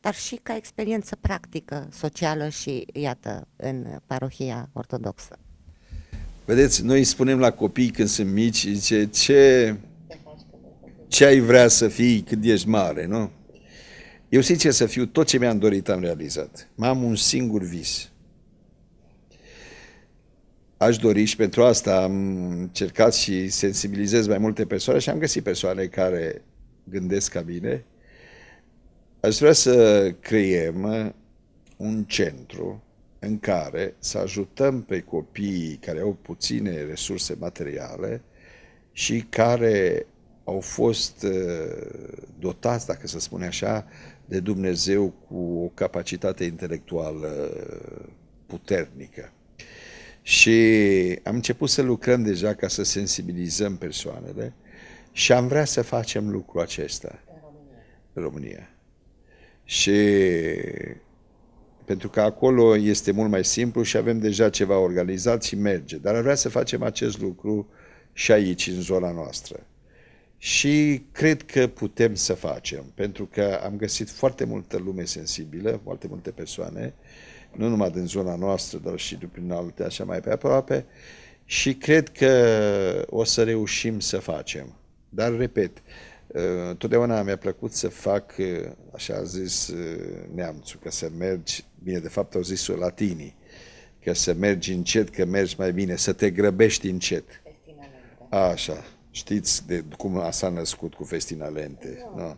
dar și ca experiență practică, socială și, iată, în parohia ortodoxă. Vedeți, noi spunem la copii când sunt mici, zice, ce, ce ai vrea să fii când ești mare, nu? Eu, sincer să fiu, tot ce mi-am dorit am realizat. M-am un singur vis aș dori și pentru asta am încercat și sensibilizez mai multe persoane și am găsit persoane care gândesc ca mine. Aș vrea să creiem un centru în care să ajutăm pe copiii care au puține resurse materiale și care au fost uh, dotați, dacă să spune așa, de Dumnezeu cu o capacitate intelectuală puternică. Și am început să lucrăm deja ca să sensibilizăm persoanele și am vrea să facem lucrul acesta în România. România. Și pentru că acolo este mult mai simplu și avem deja ceva organizat și merge. Dar am vrea să facem acest lucru și aici, în zona noastră. Și cred că putem să facem, pentru că am găsit foarte multă lume sensibilă, foarte multe persoane, uh, nu numai din zona noastră, dar și prin alte așa mai pe aproape și cred că o să reușim să facem. Dar, repet, ă, totdeauna mi-a plăcut să fac, ă, așa a zis ă, neamțul, că să mergi, bine, de fapt au zis latinii, că să mergi încet, că mergi mai bine, să te grăbești încet. Așa, știți de cum s-a născut cu festina lente. No.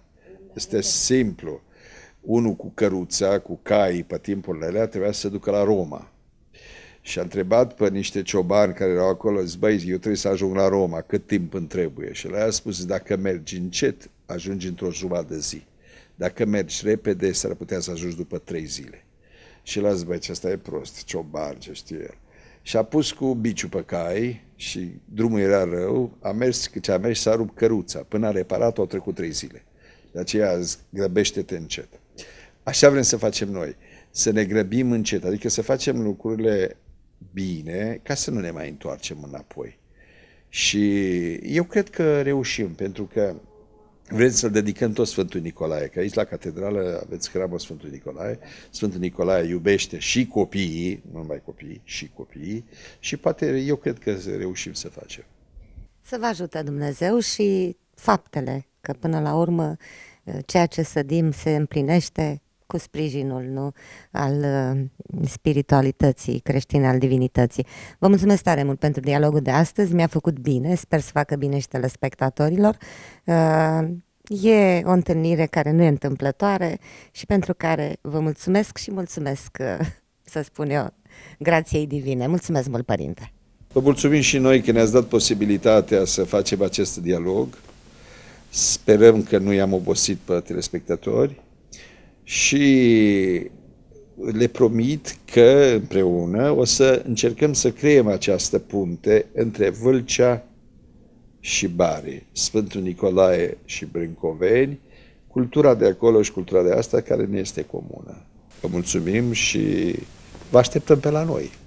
Este simplu unul cu căruța, cu cai, pe timpurile alea, trebuia să se ducă la Roma. Și a întrebat pe niște ciobani care erau acolo, zice, băi, eu trebuie să ajung la Roma, cât timp îmi trebuie? Și le-a spus, dacă mergi încet, ajungi într-o jumătate de zi. Dacă mergi repede, s-ar putea să ajungi după trei zile. Și l-a zis, băi, asta e prost, ciobar, ce știe el. Și a pus cu biciu pe cai și drumul era rău, a mers, cât a mers, s-a rupt căruța. Până a reparat-o, au trecut trei zile. De aceea, grăbește-te încet. Așa vrem să facem noi, să ne grăbim încet, adică să facem lucrurile bine ca să nu ne mai întoarcem înapoi. Și eu cred că reușim, pentru că vrem să-l dedicăm tot Sfântul Nicolae, că aici la catedrală aveți hramă Sfântul Nicolae. Sfântul Nicolae iubește și copiii, nu numai copiii, și copiii și poate eu cred că reușim să facem. Să vă ajute Dumnezeu și faptele, că până la urmă ceea ce sădim se împlinește cu sprijinul nu? al uh, spiritualității creștine, al divinității. Vă mulțumesc tare mult pentru dialogul de astăzi, mi-a făcut bine, sper să facă bine și telespectatorilor. Uh, e o întâlnire care nu e întâmplătoare și pentru care vă mulțumesc și mulțumesc, uh, (laughs) să spun eu, grației divine. Mulțumesc mult, Părinte! Vă mulțumim și noi că ne-ați dat posibilitatea să facem acest dialog. Sperăm că nu i-am obosit pe telespectatori și le promit că împreună o să încercăm să creăm această punte între Vâlcea și Bari, Sfântul Nicolae și Brâncoveni, cultura de acolo și cultura de asta care ne este comună. Vă mulțumim și vă așteptăm pe la noi.